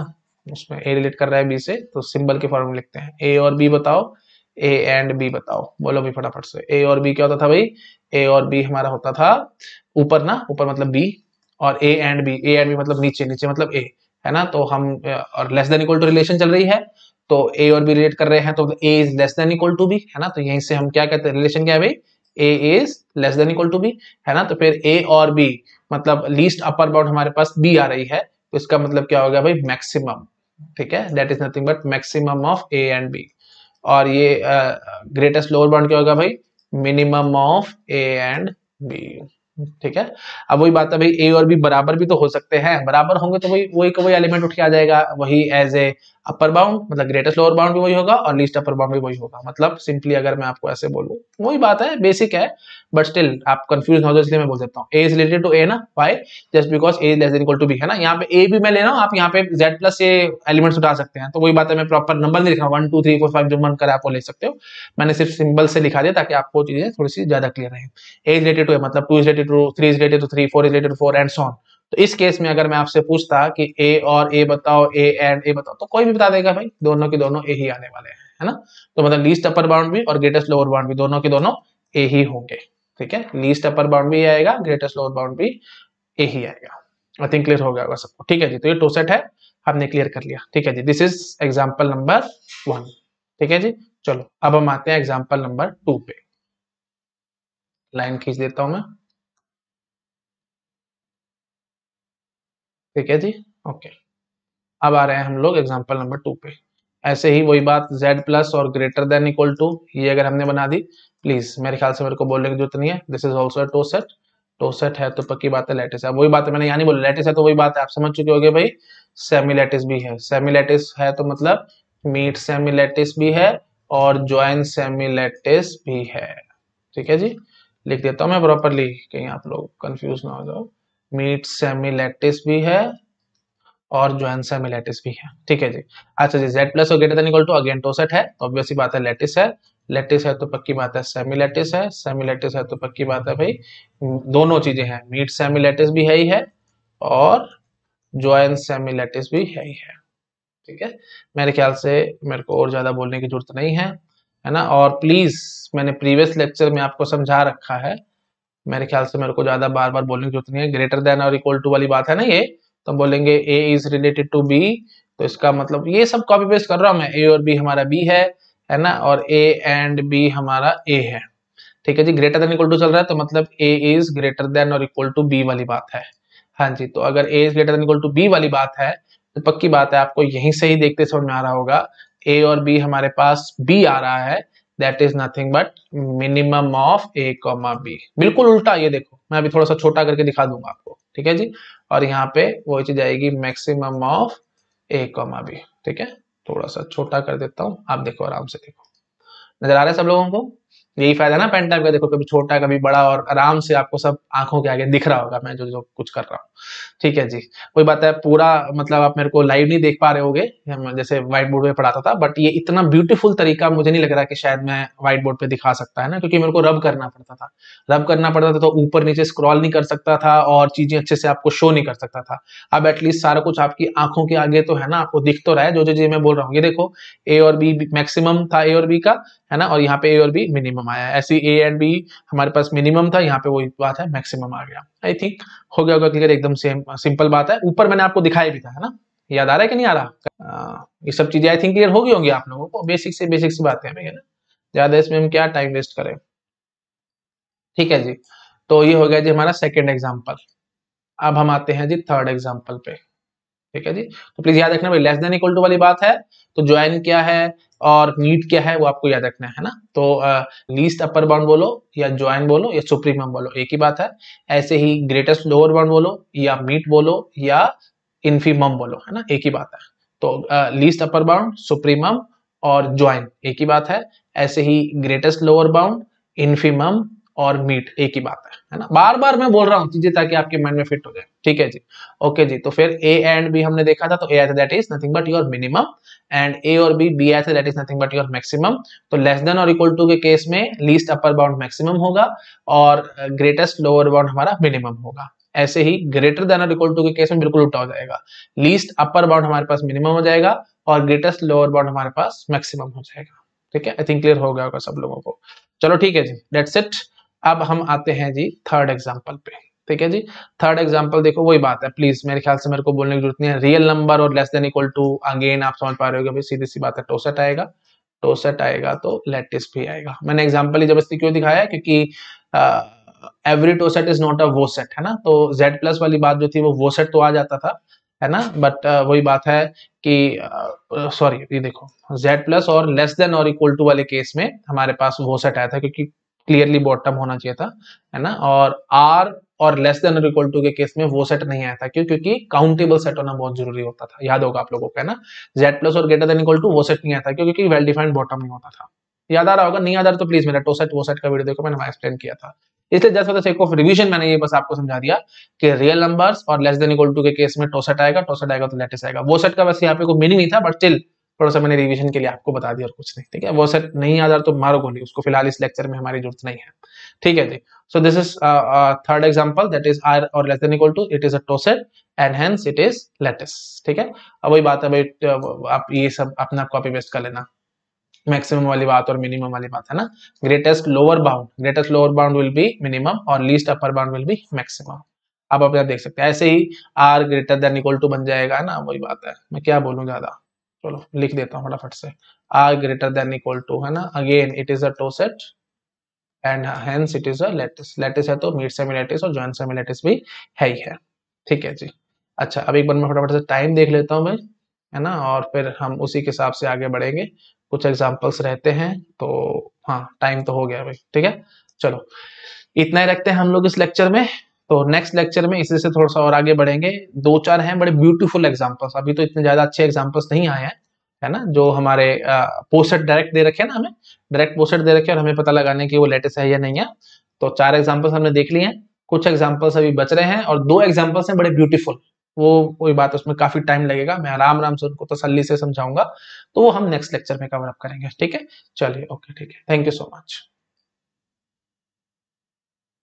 A: उसमें ए रिलेट कर रहा है बी से तो सिंबल के फॉर्म में लिखते हैं ए और बी बताओ ए एंड बी बताओ बोलो भाई फटाफट से ए और बी क्या होता था भाई ए और बी हमारा होता था ऊपर ना ऊपर मतलब बी और A and B A and B मतलब नीचे नीचे मतलब ए है ना तो हम और less than equal to relation चल रही है तो ए और बी रिलेट कर रहे हैं तो A is less than equal to B है ना तो यहीं से हम क्या कहते हैं रिलेशन क्या है भाई A is less than equal to B है ना तो फिर ए और बी मतलब लीस्ट अपर बाउंड हमारे पास बी आ रही है तो इसका मतलब क्या हो गया भाई मैक्सिमम ठीक है that is nothing but maximum of A and B और ये ग्रेटेस्ट लोअर बाउंड क्या होगा भाई minimum of A and B ठीक है अब वही बात है भाई ए और बी बराबर भी तो हो सकते हैं बराबर होंगे तो वही वही का वही एलिमेंट उठ के आ जाएगा वही एज ए अपर बाउंड मतलब ग्रेटेस्ट लोअर बाउंड भी वही होगा और लीस्ट अपर बाउंड भी वही होगा मतलब सिंपली अगर मैं आपको ऐसे बोलूँ वही बात है बेसिक है बट स्टिल आप कंफ्यूज हो तो इसलिए मैं बोल देता हूँ A is related to A ना why just because A less equal to B है ना यहाँ पे ए भी मैं ले रहा हूँ आप यहाँ पे जेड प्लस ए एलिमेंट्स उठा सकते हैं तो वही बात है मैं प्रॉपर नंबर नहीं लिख रहा हूँ one two three four five जो मन करे आप ले सकते हो मैंने सिर्फ सिंबल से लिखा दिया ताकि आपको चीजें थोड़ी सी ज्यादा क्लियर रहे a is related to a मतलब two is related to three is related to three four is related four and so on तो इस केस में अगर मैं आपसे पूछता कि ए और ए बताओ ए एंड ए बताओ तो कोई भी बता देगा भाई दोनों के दोनों ए ही आने वाले हैं है ना तो मतलब लीस्ट अपर बाउंड भी और ग्रेटेस्ट लोअर बाउंड भी दोनों के दोनों ए ही होंगे ठीक है लीस्ट अपर बाउंड भी आएगा ग्रेटेस्ट लोअर बाउंड भी ए ही आएगा आई थिंक क्लियर हो गया होगा सबको ठीक है जी तो ये टू सेट है हमने क्लियर कर लिया ठीक है जी this is example number one ठीक है जी चलो अब हम आते हैं एग्जाम्पल नंबर टू पे लाइन खींच देता हूं मैं ठीक है जी ओके अब आ रहे हैं हम लोग एग्जाम्पल नंबर टू पे ऐसे ही वही बात z प्लस और ग्रेटर देन इक्वल टू ये अगर हमने बना दी प्लीज मेरे ख्याल से मेरे को बोलने की जरूरत नहीं है this is also toset toset है तो पक्की बात है लेटेस्ट है वही बात है मैंने यहाँ नहीं बोला लेटेस्ट है तो वही बात है आप समझ चुके होगे भाई सेमी लेटेस्ट भी है सेमी लेटेस्ट है तो मतलब मीट सेमी लेटेस्ट भी है और ज्वाइन सेमी लेटेस्ट भी है ठीक है जी लिख देता हूँ मैं प्रॉपरली कहीं आप लोग कंफ्यूज ना हो जाओ मीट सेमी लेटेस्ट भी है और जो आंसर में लेटिस भी है ठीक है जी अच्छा जी जेड प्लस और greater equal to again toset है तो ऑब्वियसली बात है लेटिस है लेटिस है तो पक्की बात है सेमी लेटिस है सेमी लेटिस है तो पक्की बात है भाई हम्म, दोनों चीजें हैं मीट सेमी लेटिस भी है ही है और ज्वाइन सेमी लेटिस भी है ही है ठीक है मेरे ख्याल से मेरे को और ज्यादा बोलने की जरूरत नहीं है है ना और प्लीज मैंने प्रीवियस लेक्चर में आपको समझा रखा है मेरे ख्याल से मेरे को ज्यादा बार बार बोलने की जरूरत नहीं है ग्रेटर देन और इक्वल टू वाली बात है ना ये तो बोलेंगे a is related to b तो इसका मतलब ये सब कॉपी पेस्ट कर रहा हूं मैं ए और बी हमारा बी है है ना और ए एंड बी हमारा ए है ठीक है जी ग्रेटर देन इक्वल टू चल रहा है तो मतलब ए इज ग्रेटर देन और इक्वल टू बी वाली बात है हाँ जी तो अगर a is greater than equal to b वाली बात है तो पक्की बात है आपको यहीं से ही देखते समझ में आ रहा होगा ए और बी हमारे पास बी आ रहा है that is nothing but minimum of a comma b बिल्कुल उल्टा ये देखो मैं अभी थोड़ा सा छोटा करके दिखा दूंगा आपको ठीक है जी और यहाँ पे वो चीज आएगी maximum of a comma b ठीक है थोड़ा सा छोटा कर देता हूँ आप देखो आराम से देखो नजर आ रहा है सब लोगों को यही फायदा ना पेन टाइप का देखो कभी छोटा कभी बड़ा और आराम से आपको सब आंखों के आगे दिख रहा होगा मैं जो जो कुछ कर रहा हूँ ठीक है जी कोई बात है पूरा मतलब आप मेरे को लाइव नहीं देख पा रहे होगे जैसे व्हाइट बोर्ड पे पढ़ाता था बट ये इतना ब्यूटीफुल तरीका मुझे नहीं लग रहा कि शायद मैं व्हाइट बोर्ड पे दिखा सकता है ना क्योंकि मेरे को रब करना पड़ता था रब करना पड़ता था तो ऊपर नीचे स्क्रॉल नहीं कर सकता था और चीजें अच्छे से आपको शो नहीं कर सकता था अब एटलीस्ट सारा कुछ आपकी आंखों के आगे तो है ना आपको दिख तो रहा है जो जो जी मैं बोल रहा हूँ ये देखो ए और बी मैक्सिमम था ए और बी का है ना और यहाँ पे ए और बी मिनिमम मिनिमम आया ऐसे ए एंड बी हमारे पास मिनिमम था यहाँ पे वही बात है मैक्सिमम आ गया आई थिंक हो गया होगा क्लियर एकदम सेम सिंपल बात है ऊपर मैंने आपको दिखाया भी था है ना याद आ रहा है कि नहीं आ रहा आ, ये सब चीजें आई थिंक क्लियर होगी होंगी आप लोगों को बेसिक से बेसिक सी बातें हमें ना ज्यादा इसमें हम क्या टाइम वेस्ट करें ठीक है जी तो ये हो गया जी हमारा सेकेंड एग्जाम्पल अब हम आते हैं जी थर्ड एग्जाम्पल पे ठीक है जी तो प्लीज याद रखना भाई लेस देन इक्वल टू वाली बात है तो ज्वाइन क्या है और नीट क्या है वो आपको याद रखना है ना तो लीस्ट अपर बाउंड बोलो या ज्वाइन बोलो या सुप्रीम बोलो एक ही बात है ऐसे ही ग्रेटेस्ट लोअर बाउंड बोलो या मीट बोलो या इन्फीमम बोलो है ना एक ही बात है तो लीस्ट अपर बाउंड सुप्रीमम और ज्वाइन एक ही बात है ऐसे ही ग्रेटेस्ट लोअर बाउंड इन्फीमम और मीट एक ही बात है है ना बार बार मैं बोल रहा हूँ चीजें ताकि आपके माइंड में फिट हो जाए ठीक है जी ओके जी तो फिर ए एंड बी हमने देखा था तो ए आया that is nothing but your minimum and a और बी बी आया that is nothing but your maximum तो लेस देन और इक्वल टू के केस में लीस्ट अपर बाउंड मैक्सिमम होगा और ग्रेटेस्ट लोअर बाउंड हमारा मिनिमम होगा ऐसे ही ग्रेटर देन और इक्वल टू के केस में बिल्कुल उल्टा हो जाएगा लीस्ट अपर बाउंड हमारे पास मिनिमम हो जाएगा और ग्रेटेस्ट लोअर बाउंड हमारे पास मैक्सिमम हो जाएगा ठीक है आई थिंक क्लियर हो गया होगा सब लोगों को चलो ठीक है जी डेट्स इट अब हम आते हैं जी थर्ड एग्जाम्पल पे ठीक है जी थर्ड एग्जाम्पल देखो वही बात है प्लीज मेरे ख्याल से मेरे को बोलने की जरूरत नहीं है रियल नंबर और less than equal to again आप समझ पा रहे हो भाई सीधी सी बात है टोसेट आएगा टोसेट आएगा तो लेटिस भी आएगा मैंने एग्जाम्पल जबरदस्ती क्यों दिखाया क्योंकि every toset is not a वो सेट है ना तो जेड प्लस वाली बात जो थी वो वो सेट तो आ जाता था है ना बट uh, वही बात है कि सॉरी uh, ये देखो z प्लस और लेस देन और इक्वल टू वाले केस में हमारे पास वो सेट आया था क्योंकि क्लियरली बॉटम होना चाहिए था है ना और आर और लेस देन और इक्वल टू के केस में वो सेट नहीं आया था क्यों क्योंकि काउंटेबल सेट होना बहुत जरूरी होता था याद होगा आप लोगों को है ना जेड प्लस और ग्रेटर देन इक्वल टू वो सेट नहीं आया था क्यों क्योंकि वेल डिफाइंड बॉटम नहीं होता था याद आ रहा होगा नहीं याद आ रहा तो प्लीज मेरा टो सेट वो सेट का वीडियो देखो मैंने एक्सप्लेन किया था इसलिए just for the sake of revision मैंने ये बस आपको समझा दिया कि रियल नंबर्स और लेस देन इक्वल टू के केस में टो सेट आएगा टो सेट आएगा तो लेटेस्ट आएगा वो सेट का बस यहाँ पे कोई मीनिंग नहीं था बट स्टिल थोड़ा सा मैंने रिविजन के लिए आपको बता दिया और कुछ नहीं ठीक है वो सर नहीं याद आ तो मारो को नहीं उसको फिलहाल इस लेक्चर में हमारी जरूरत नहीं है ठीक है जी so this is third example that is R और less than equal to it is a toset and hence it is lattice ठीक है अब वही बात है भाई तो आप ये सब अपना कॉपी पेस्ट कर लेना मैक्सिमम वाली बात और मिनिमम वाली बात है ना greatest lower bound greatest lower bound will be minimum और least upper bound will be maximum आप अपने देख सकते हैं ऐसे ही R greater than equal to बन जाएगा ना वही बात है मैं क्या बोलूँ ज्यादा चलो लिख देता हूँ फटाफट से R greater than equal to है ना again it is a toset and hence it is a lattice lattice है तो मीट सेमिलेटिस और जॉइंट सेमिलेटिस भी है ही है ठीक है जी अच्छा अब एक बार मैं फटाफट से टाइम देख लेता हूँ मैं है ना और फिर हम उसी के हिसाब से आगे बढ़ेंगे कुछ एग्जाम्पल्स रहते हैं तो हाँ टाइम तो हो गया भाई ठीक है चलो इतना ही रखते हैं हम लोग इस लेक्चर में तो नेक्स्ट लेक्चर में इसी से थोड़ा सा और आगे बढ़ेंगे दो चार हैं बड़े ब्यूटीफुल एग्जाम्पल्स अभी तो इतने ज़्यादा अच्छे एग्जाम्पल्स नहीं आए हैं है ना जो हमारे पोस्टर डायरेक्ट दे रखे हैं ना हमें डायरेक्ट पोस्ट दे रखे हैं और हमें पता लगाने की वो लेटेस्ट है या नहीं है तो चार एग्जाम्पल्स हमने देख लिए हैं कुछ एग्जाम्पल्स अभी बच रहे हैं और दो एग्जाम्पल्स हैं बड़े ब्यूटीफुल वो कोई बात उसमें काफी टाइम लगेगा मैं आराम आराम से उनको तसली से समझाऊंगा तो वो हम नेक्स्ट लेक्चर में कवर अप करेंगे ठीक है चलिए ओके ठीक है थैंक यू सो मच